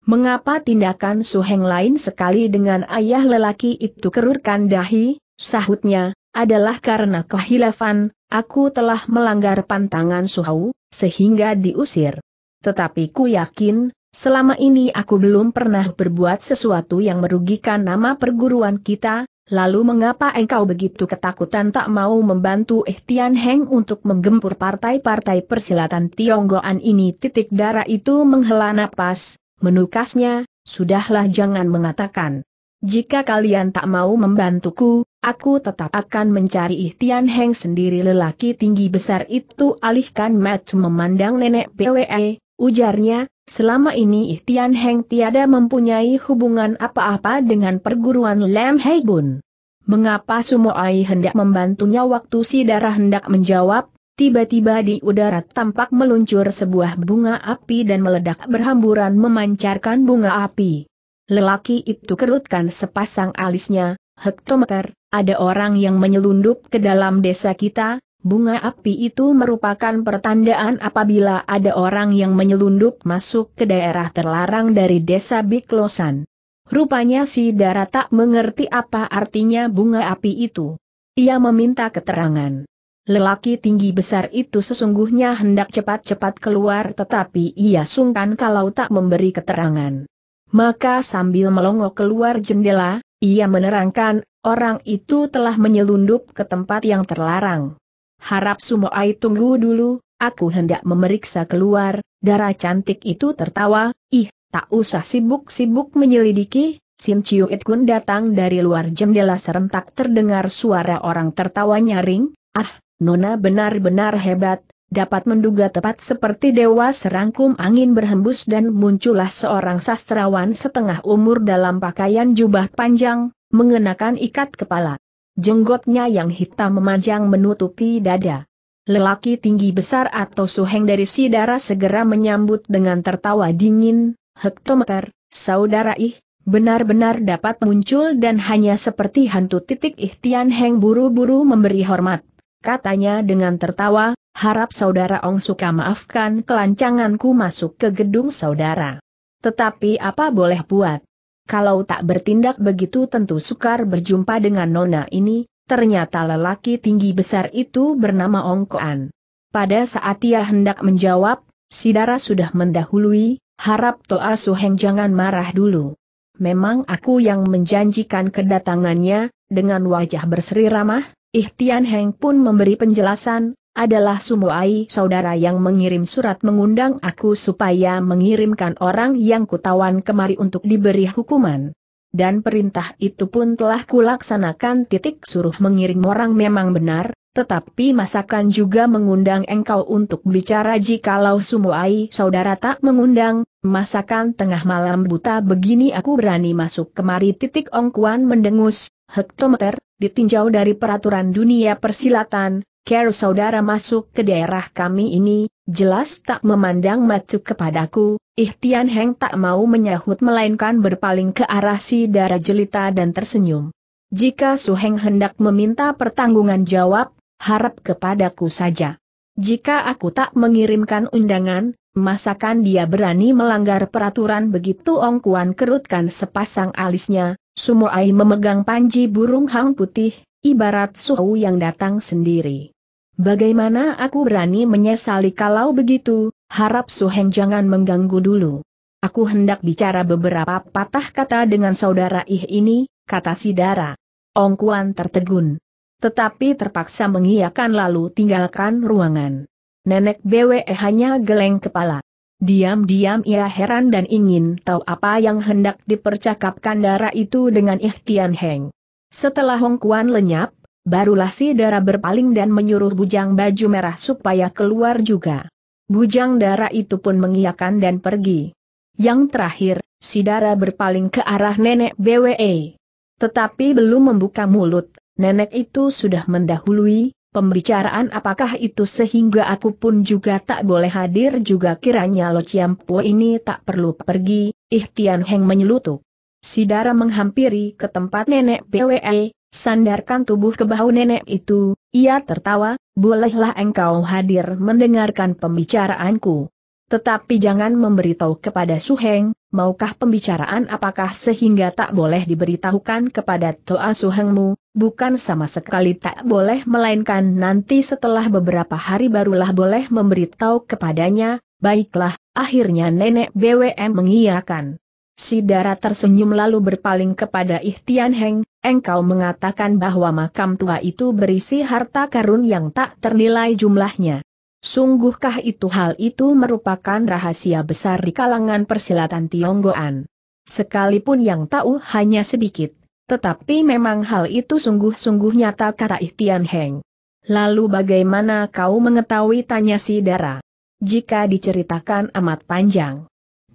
Mengapa tindakan Suheng lain sekali dengan ayah lelaki itu kerurkan dahi, sahutnya, adalah karena kehilafan, aku telah melanggar pantangan Suhau, sehingga diusir. Tetapi ku yakin, selama ini aku belum pernah berbuat sesuatu yang merugikan nama perguruan kita, lalu mengapa engkau begitu ketakutan tak mau membantu Eh Tian Heng untuk menggempur partai-partai persilatan Tionggoan ini titik darah itu menghela napas, menukasnya, sudahlah jangan mengatakan. Jika kalian tak mau membantuku, aku tetap akan mencari Ihtian Heng sendiri lelaki tinggi besar itu alihkan match memandang nenek PWE, ujarnya, selama ini Ihtian Heng tiada mempunyai hubungan apa-apa dengan perguruan Lam Hei Bun. Mengapa Ai hendak membantunya waktu si darah hendak menjawab, Tiba-tiba di udara tampak meluncur sebuah bunga api dan meledak berhamburan memancarkan bunga api. Lelaki itu kerutkan sepasang alisnya, hektometer, ada orang yang menyelundup ke dalam desa kita, bunga api itu merupakan pertandaan apabila ada orang yang menyelundup masuk ke daerah terlarang dari desa Biklosan. Rupanya si Dara tak mengerti apa artinya bunga api itu. Ia meminta keterangan. Lelaki tinggi besar itu sesungguhnya hendak cepat-cepat keluar tetapi ia sungkan kalau tak memberi keterangan. Maka sambil melongo keluar jendela, ia menerangkan, orang itu telah menyelundup ke tempat yang terlarang. Harap Sumoai tunggu dulu, aku hendak memeriksa keluar, darah cantik itu tertawa, ih, tak usah sibuk-sibuk menyelidiki, Sim Chiu It Kun datang dari luar jendela serentak terdengar suara orang tertawa nyaring, ah, Nona benar-benar hebat, dapat menduga tepat seperti dewa serangkum angin berhembus dan muncullah seorang sastrawan setengah umur dalam pakaian jubah panjang, mengenakan ikat kepala. Jenggotnya yang hitam memanjang menutupi dada. Lelaki tinggi besar atau suheng dari Sidara segera menyambut dengan tertawa dingin, hektometer, saudara ih, benar-benar dapat muncul dan hanya seperti hantu titik ihtian Heng buru-buru memberi hormat katanya dengan tertawa, harap saudara Ong suka maafkan kelancanganku masuk ke gedung saudara. Tetapi apa boleh buat? Kalau tak bertindak begitu tentu sukar berjumpa dengan nona ini, ternyata lelaki tinggi besar itu bernama Ong Koan. Pada saat ia hendak menjawab, Sidara sudah mendahului, harap Toa Suheng jangan marah dulu. Memang aku yang menjanjikan kedatangannya, dengan wajah berseri ramah, Ihtian Heng pun memberi penjelasan, adalah Sumuai saudara yang mengirim surat mengundang aku supaya mengirimkan orang yang kutawan kemari untuk diberi hukuman. Dan perintah itu pun telah kulaksanakan titik suruh mengirim orang memang benar, tetapi masakan juga mengundang engkau untuk bicara jikalau Sumuai saudara tak mengundang, masakan tengah malam buta begini aku berani masuk kemari titik ongkuan mendengus, hektometer, ditinjau dari peraturan dunia persilatan, care saudara masuk ke daerah kami ini, jelas tak memandang macu kepadaku, Ihtian Heng tak mau menyahut melainkan berpaling ke arah si darah jelita dan tersenyum. Jika Su Heng hendak meminta pertanggungan jawab, harap kepadaku saja. Jika aku tak mengirimkan undangan, Masakan dia berani melanggar peraturan begitu Ong Kuan kerutkan sepasang alisnya, Sumuai memegang panji burung hang putih, ibarat suhu yang datang sendiri. Bagaimana aku berani menyesali kalau begitu, harap Suheng jangan mengganggu dulu. Aku hendak bicara beberapa patah kata dengan saudara Ih ini, kata si Dara. Ong Kuan tertegun. Tetapi terpaksa mengiyakan lalu tinggalkan ruangan. Nenek BWE hanya geleng kepala. Diam-diam ia heran dan ingin tahu apa yang hendak dipercakapkan darah itu dengan ikhtian Heng. Setelah Hong Kuan lenyap, barulah si darah berpaling dan menyuruh bujang baju merah supaya keluar juga. Bujang darah itu pun mengiyakan dan pergi. Yang terakhir, si darah berpaling ke arah nenek BWE. Tetapi belum membuka mulut, nenek itu sudah mendahului, Pembicaraan apakah itu sehingga aku pun juga tak boleh hadir juga kiranya Lo Ciampo ini tak perlu pergi, Ihtian Heng menyelutuk. Sidara menghampiri ke tempat nenek PWE, sandarkan tubuh ke bahu nenek itu, ia tertawa, bolehlah engkau hadir mendengarkan pembicaraanku. Tetapi jangan memberitahu kepada Su Heng, maukah pembicaraan apakah sehingga tak boleh diberitahukan kepada Toa Hengmu, bukan sama sekali tak boleh melainkan nanti setelah beberapa hari barulah boleh memberitahu kepadanya, baiklah, akhirnya nenek BWM mengiyakan. Si Dara tersenyum lalu berpaling kepada Ihtian Heng, engkau mengatakan bahwa makam tua itu berisi harta karun yang tak ternilai jumlahnya. Sungguhkah itu hal itu merupakan rahasia besar di kalangan persilatan Tionggoan? Sekalipun yang tahu hanya sedikit, tetapi memang hal itu sungguh-sungguh nyata kata Ihtian Heng. Lalu bagaimana kau mengetahui tanya si Dara? Jika diceritakan amat panjang.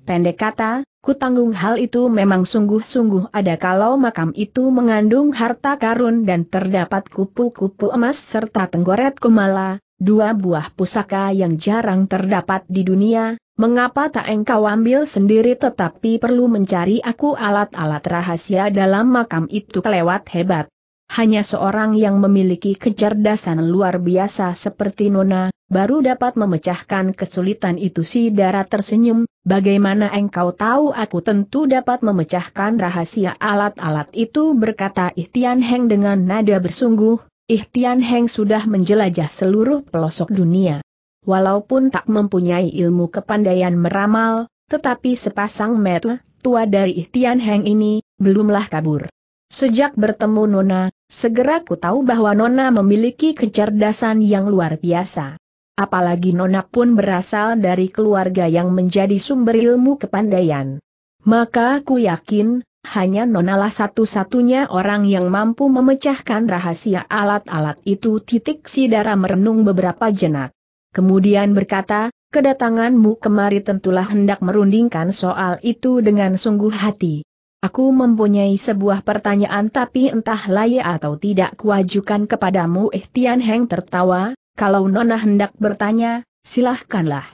Pendek kata, Ku tanggung hal itu memang sungguh-sungguh ada kalau makam itu mengandung harta karun dan terdapat kupu-kupu emas serta tenggoret kumala, dua buah pusaka yang jarang terdapat di dunia, mengapa tak engkau ambil sendiri tetapi perlu mencari aku alat-alat rahasia dalam makam itu kelewat hebat. Hanya seorang yang memiliki kecerdasan luar biasa seperti Nona, baru dapat memecahkan kesulitan itu si darah tersenyum, bagaimana engkau tahu aku tentu dapat memecahkan rahasia alat-alat itu berkata Ihtian Heng dengan nada bersungguh, Ihtian Heng sudah menjelajah seluruh pelosok dunia. Walaupun tak mempunyai ilmu kepandaian meramal, tetapi sepasang metu tua dari Ihtian Heng ini, belumlah kabur. Sejak bertemu Nona, segera ku tahu bahwa Nona memiliki kecerdasan yang luar biasa. Apalagi Nona pun berasal dari keluarga yang menjadi sumber ilmu kepandaian. Maka ku yakin, hanya nonalah satu-satunya orang yang mampu memecahkan rahasia alat-alat itu titik si darah merenung beberapa jenak. Kemudian berkata, kedatanganmu kemari tentulah hendak merundingkan soal itu dengan sungguh hati. Aku mempunyai sebuah pertanyaan tapi entah layak atau tidak kuajukan kepadamu Eh Tian Heng tertawa, kalau Nona hendak bertanya, silahkanlah.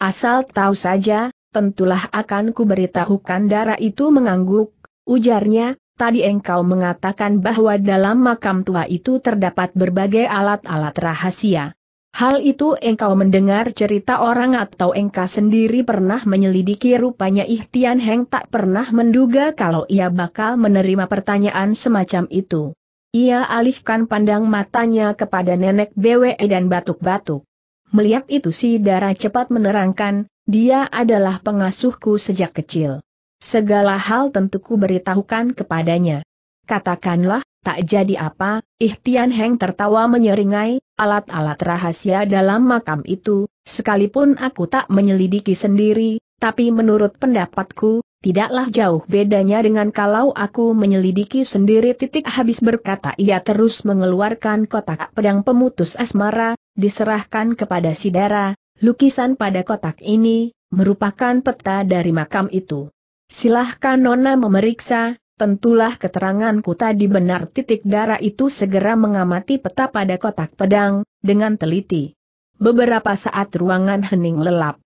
Asal tahu saja, tentulah akan kuberitahukan darah itu mengangguk, Ujarnya, tadi engkau mengatakan bahwa dalam makam tua itu terdapat berbagai alat-alat rahasia. Hal itu engkau mendengar cerita orang atau engkau sendiri pernah menyelidiki rupanya Ihtian Heng tak pernah menduga kalau ia bakal menerima pertanyaan semacam itu. Ia alihkan pandang matanya kepada nenek BWE dan batuk-batuk. Melihat itu si darah cepat menerangkan, dia adalah pengasuhku sejak kecil. Segala hal tentu ku beritahukan kepadanya. Katakanlah, tak jadi apa, Ihtian Heng tertawa menyeringai, alat-alat rahasia dalam makam itu, sekalipun aku tak menyelidiki sendiri, tapi menurut pendapatku, tidaklah jauh bedanya dengan kalau aku menyelidiki sendiri titik habis berkata ia terus mengeluarkan kotak pedang pemutus asmara, diserahkan kepada Sidara, lukisan pada kotak ini, merupakan peta dari makam itu. Silahkan Nona memeriksa, tentulah keteranganku tadi benar titik darah itu segera mengamati peta pada kotak pedang, dengan teliti. Beberapa saat ruangan hening lelap.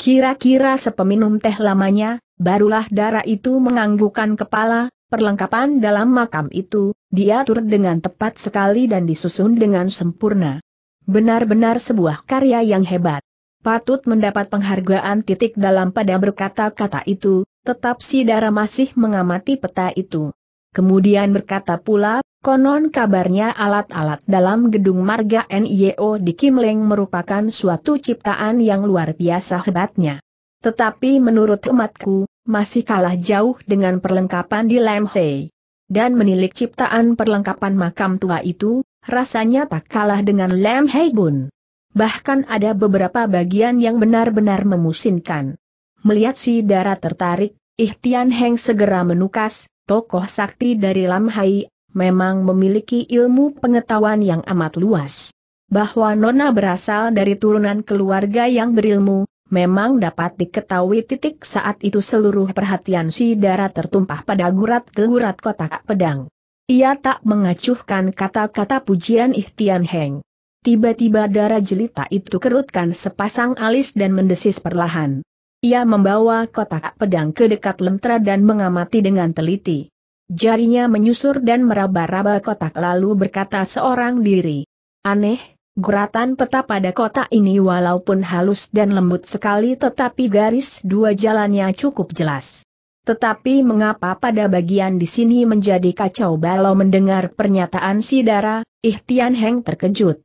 Kira-kira sepeminum teh lamanya, barulah darah itu menganggukkan kepala, perlengkapan dalam makam itu, diatur dengan tepat sekali dan disusun dengan sempurna. Benar-benar sebuah karya yang hebat. Patut mendapat penghargaan titik dalam pada berkata-kata itu, tetap si Dara masih mengamati peta itu. Kemudian berkata pula, konon kabarnya alat-alat dalam gedung marga NIO di Kimleng merupakan suatu ciptaan yang luar biasa hebatnya. Tetapi menurut umatku, masih kalah jauh dengan perlengkapan di Lemhei. Dan menilik ciptaan perlengkapan makam tua itu, rasanya tak kalah dengan Lemhei Bun. Bahkan ada beberapa bagian yang benar-benar memusinkan. Melihat si darah tertarik, Ihtian Heng segera menukas, tokoh sakti dari Lam Hai, memang memiliki ilmu pengetahuan yang amat luas. Bahwa Nona berasal dari turunan keluarga yang berilmu, memang dapat diketahui titik saat itu seluruh perhatian si darah tertumpah pada gurat-gurat kotak pedang. Ia tak mengacuhkan kata-kata pujian Ihtian Heng. Tiba-tiba darah jelita itu kerutkan sepasang alis dan mendesis perlahan. Ia membawa kotak pedang ke dekat lentera dan mengamati dengan teliti. Jarinya menyusur dan meraba-raba kotak lalu berkata seorang diri. Aneh, Guratan peta pada kotak ini walaupun halus dan lembut sekali tetapi garis dua jalannya cukup jelas. Tetapi mengapa pada bagian di sini menjadi kacau balau mendengar pernyataan si Dara, Ihtian Heng terkejut.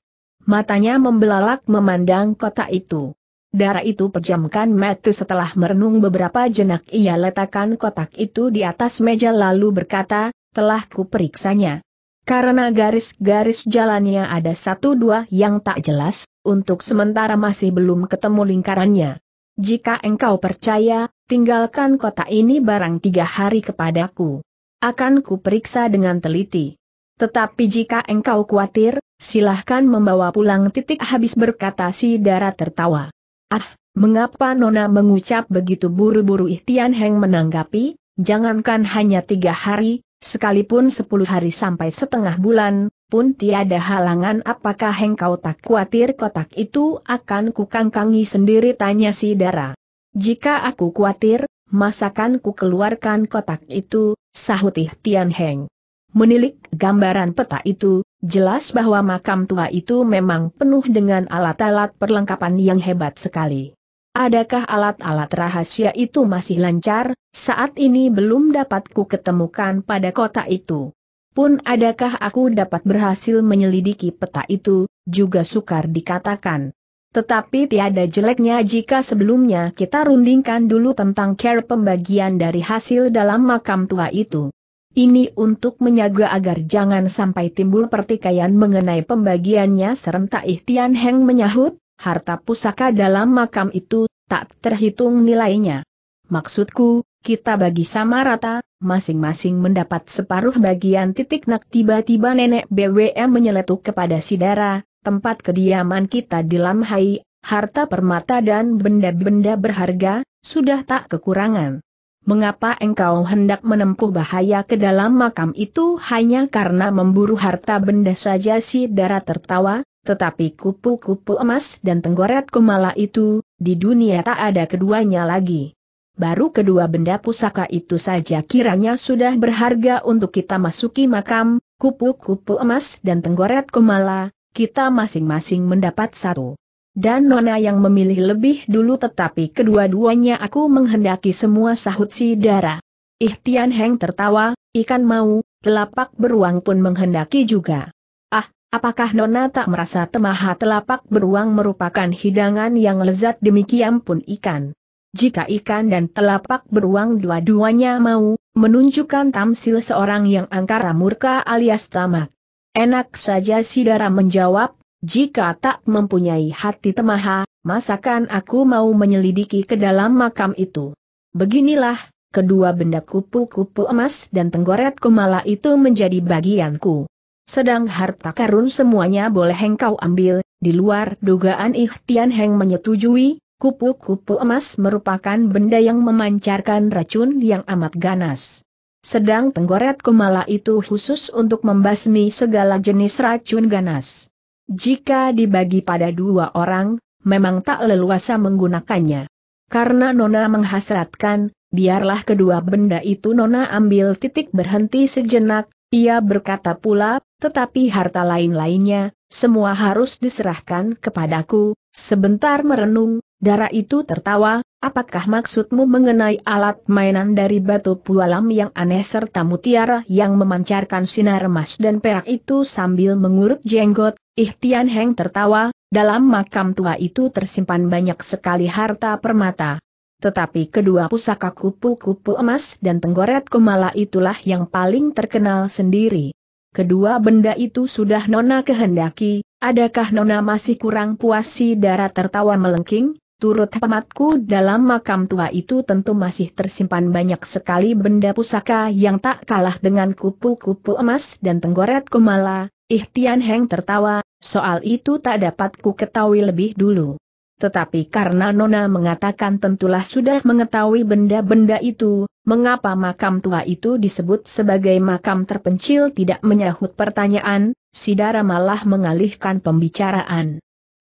Matanya membelalak memandang kotak itu darah itu pejamkan mata setelah merenung beberapa jenak ia letakkan kotak itu di atas meja lalu berkata, telah kuperiksanya. Karena garis-garis jalannya ada satu dua yang tak jelas, untuk sementara masih belum ketemu lingkarannya. Jika engkau percaya, tinggalkan kota ini barang tiga hari kepadaku. Akan kuperiksa dengan teliti. Tetapi jika engkau khawatir, silahkan membawa pulang titik habis berkata si darah tertawa. Ah, mengapa Nona mengucap begitu buru-buru Ihtian Heng menanggapi, jangankan hanya tiga hari, sekalipun sepuluh hari sampai setengah bulan, pun tiada halangan apakah Heng kau tak khawatir kotak itu akan kukangkangi sendiri tanya si Dara. Jika aku khawatir, masakan ku keluarkan kotak itu, sahut Ihtian Heng. Menilik gambaran peta itu, jelas bahwa makam tua itu memang penuh dengan alat-alat perlengkapan yang hebat sekali. Adakah alat-alat rahasia itu masih lancar, saat ini belum dapat ku ketemukan pada kota itu. Pun adakah aku dapat berhasil menyelidiki peta itu, juga sukar dikatakan. Tetapi tiada jeleknya jika sebelumnya kita rundingkan dulu tentang care pembagian dari hasil dalam makam tua itu. Ini untuk menyaga agar jangan sampai timbul pertikaian mengenai pembagiannya serentak Ihtian Heng menyahut, harta pusaka dalam makam itu tak terhitung nilainya. Maksudku, kita bagi sama rata, masing-masing mendapat separuh bagian titik nak tiba-tiba nenek BWM menyeletuk kepada Sidara, tempat kediaman kita di Lamhai, harta permata dan benda-benda berharga, sudah tak kekurangan. Mengapa engkau hendak menempuh bahaya ke dalam makam itu hanya karena memburu harta benda saja si darah tertawa, tetapi kupu-kupu emas dan tenggoret kumala itu, di dunia tak ada keduanya lagi. Baru kedua benda pusaka itu saja kiranya sudah berharga untuk kita masuki makam, kupu-kupu emas dan tenggoret kumala, kita masing-masing mendapat satu dan Nona yang memilih lebih dulu tetapi kedua-duanya aku menghendaki semua sahut si Dara. Ihtian Heng tertawa, ikan mau, telapak beruang pun menghendaki juga. Ah, apakah Nona tak merasa temaha telapak beruang merupakan hidangan yang lezat demikian pun ikan? Jika ikan dan telapak beruang dua-duanya mau, menunjukkan tamsil seorang yang angkara murka alias tamak. Enak saja si Dara menjawab, jika tak mempunyai hati temaha, masakan aku mau menyelidiki ke dalam makam itu. Beginilah, kedua benda kupu-kupu emas dan tenggoret kumala itu menjadi bagianku. Sedang harta karun semuanya boleh engkau ambil, di luar dugaan Ihtian Heng menyetujui, kupu-kupu emas merupakan benda yang memancarkan racun yang amat ganas. Sedang tenggoret kumala itu khusus untuk membasmi segala jenis racun ganas. Jika dibagi pada dua orang, memang tak leluasa menggunakannya. Karena Nona menghasratkan, biarlah kedua benda itu Nona ambil titik berhenti sejenak, ia berkata pula, tetapi harta lain-lainnya, semua harus diserahkan kepadaku, sebentar merenung, Darah itu tertawa, apakah maksudmu mengenai alat mainan dari batu pualam yang aneh serta mutiara yang memancarkan sinar emas dan perak itu sambil mengurut jenggot, Ihtian Heng tertawa, dalam makam tua itu tersimpan banyak sekali harta permata. Tetapi kedua pusaka kupu-kupu emas dan tenggoret kumala itulah yang paling terkenal sendiri. Kedua benda itu sudah Nona kehendaki, adakah Nona masih kurang puas si darah tertawa melengking? Turut hematku dalam makam tua itu tentu masih tersimpan banyak sekali benda pusaka yang tak kalah dengan kupu-kupu emas dan tenggoret kumala, Ihtian Heng tertawa, soal itu tak dapat ku ketahui lebih dulu. Tetapi karena Nona mengatakan tentulah sudah mengetahui benda-benda itu, mengapa makam tua itu disebut sebagai makam terpencil tidak menyahut pertanyaan, Sidara malah mengalihkan pembicaraan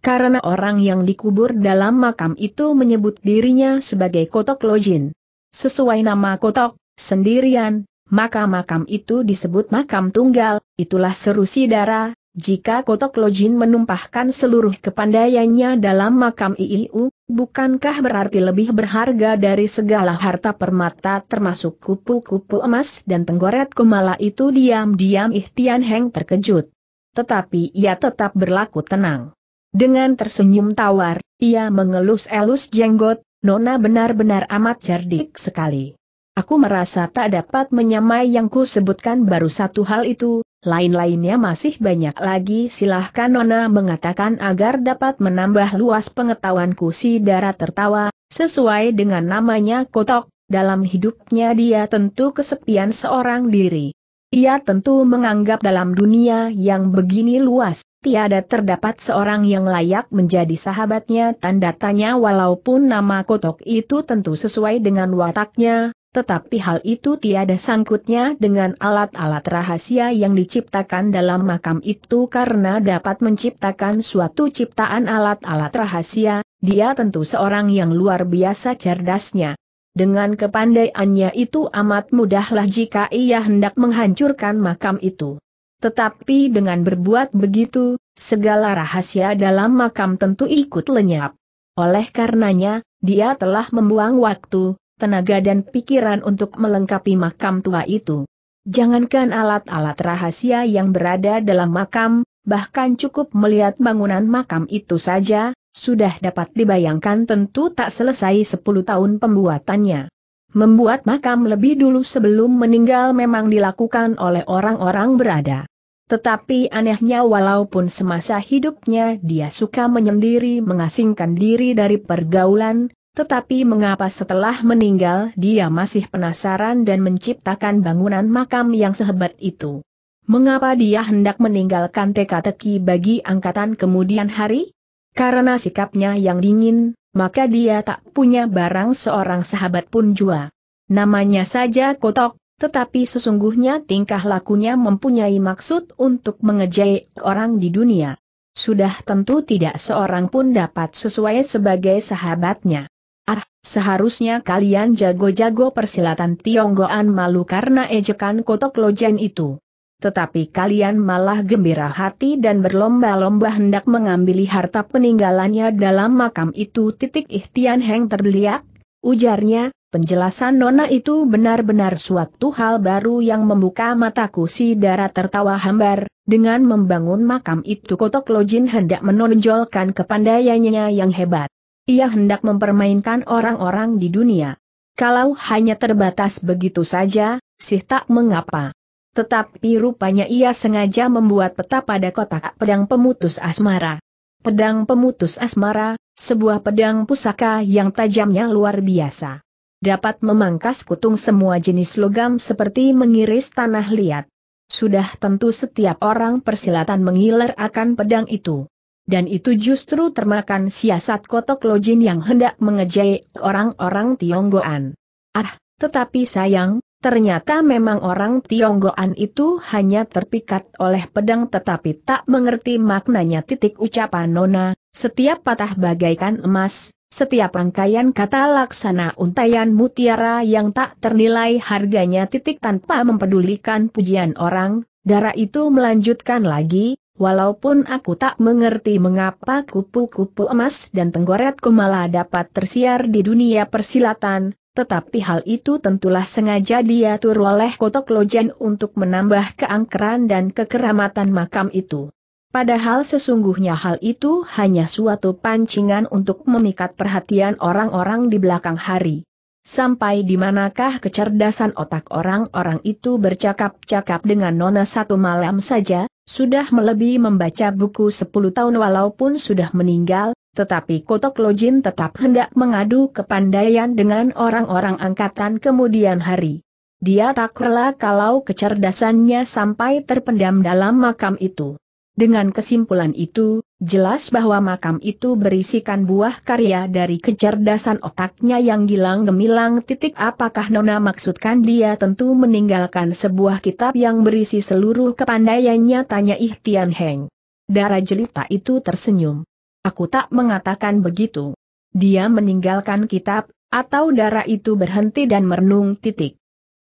karena orang yang dikubur dalam makam itu menyebut dirinya sebagai Kotok Lojin. Sesuai nama Kotok, sendirian, maka makam itu disebut makam tunggal, itulah seru sidara, jika Kotok Lojin menumpahkan seluruh kepandaiannya dalam makam IIU, bukankah berarti lebih berharga dari segala harta permata termasuk kupu-kupu emas dan tenggoret kumala itu diam-diam Ihtian Heng terkejut. Tetapi ia tetap berlaku tenang. Dengan tersenyum tawar, ia mengelus-elus jenggot, Nona benar-benar amat cerdik sekali. Aku merasa tak dapat menyamai yang ku sebutkan baru satu hal itu, lain-lainnya masih banyak lagi silahkan Nona mengatakan agar dapat menambah luas pengetahuanku si darah tertawa, sesuai dengan namanya kotok, dalam hidupnya dia tentu kesepian seorang diri. Ia tentu menganggap dalam dunia yang begini luas, tiada terdapat seorang yang layak menjadi sahabatnya tanda tanya walaupun nama Kotok itu tentu sesuai dengan wataknya, tetapi hal itu tiada sangkutnya dengan alat-alat rahasia yang diciptakan dalam makam itu karena dapat menciptakan suatu ciptaan alat-alat rahasia, dia tentu seorang yang luar biasa cerdasnya. Dengan kepandaiannya itu amat mudahlah jika ia hendak menghancurkan makam itu. Tetapi dengan berbuat begitu, segala rahasia dalam makam tentu ikut lenyap. Oleh karenanya, dia telah membuang waktu, tenaga dan pikiran untuk melengkapi makam tua itu. Jangankan alat-alat rahasia yang berada dalam makam, bahkan cukup melihat bangunan makam itu saja, sudah dapat dibayangkan tentu tak selesai 10 tahun pembuatannya. Membuat makam lebih dulu sebelum meninggal memang dilakukan oleh orang-orang berada. Tetapi anehnya walaupun semasa hidupnya dia suka menyendiri mengasingkan diri dari pergaulan, tetapi mengapa setelah meninggal dia masih penasaran dan menciptakan bangunan makam yang sehebat itu? Mengapa dia hendak meninggalkan teka-teki bagi angkatan kemudian hari? Karena sikapnya yang dingin, maka dia tak punya barang seorang sahabat pun jua. Namanya saja kotok, tetapi sesungguhnya tingkah lakunya mempunyai maksud untuk mengejek orang di dunia. Sudah tentu tidak seorang pun dapat sesuai sebagai sahabatnya. Ah, seharusnya kalian jago-jago persilatan Tionggoan malu karena ejekan kotok lojen itu. Tetapi kalian malah gembira hati dan berlomba-lomba hendak mengambil harta peninggalannya dalam makam itu. Titik Ihtian Heng terbeliak, ujarnya, penjelasan Nona itu benar-benar suatu hal baru yang membuka mataku si darah tertawa hambar. Dengan membangun makam itu Kotok Lojin hendak menonjolkan kepandaiannya yang hebat. Ia hendak mempermainkan orang-orang di dunia. Kalau hanya terbatas begitu saja, sih tak mengapa. Tetapi rupanya ia sengaja membuat peta pada kotak pedang pemutus asmara. Pedang pemutus asmara, sebuah pedang pusaka yang tajamnya luar biasa. Dapat memangkas kutung semua jenis logam seperti mengiris tanah liat. Sudah tentu setiap orang persilatan mengiler akan pedang itu. Dan itu justru termakan siasat kotok lojin yang hendak mengejek orang-orang Tionggoan. Ah, tetapi sayang, Ternyata memang orang Tionggoan itu hanya terpikat oleh pedang tetapi tak mengerti maknanya titik ucapan Nona, setiap patah bagaikan emas, setiap rangkaian kata laksana untayan mutiara yang tak ternilai harganya titik tanpa mempedulikan pujian orang, darah itu melanjutkan lagi, walaupun aku tak mengerti mengapa kupu-kupu emas dan tenggoretku malah dapat tersiar di dunia persilatan, tetapi hal itu tentulah sengaja diatur oleh Kotok Lojen untuk menambah keangkeran dan kekeramatan makam itu. Padahal sesungguhnya hal itu hanya suatu pancingan untuk memikat perhatian orang-orang di belakang hari. Sampai di manakah kecerdasan otak orang-orang itu bercakap-cakap dengan Nona satu malam saja, sudah melebihi membaca buku sepuluh tahun walaupun sudah meninggal, tetapi Kotok Lojin tetap hendak mengadu kepandaian dengan orang-orang angkatan kemudian hari. Dia tak rela kalau kecerdasannya sampai terpendam dalam makam itu. Dengan kesimpulan itu, jelas bahwa makam itu berisikan buah karya dari kecerdasan otaknya yang gilang gemilang titik apakah Nona maksudkan dia tentu meninggalkan sebuah kitab yang berisi seluruh kepandaiannya tanya Tian Heng. Darah jelita itu tersenyum. Aku tak mengatakan begitu. Dia meninggalkan kitab, atau darah itu berhenti dan merenung titik.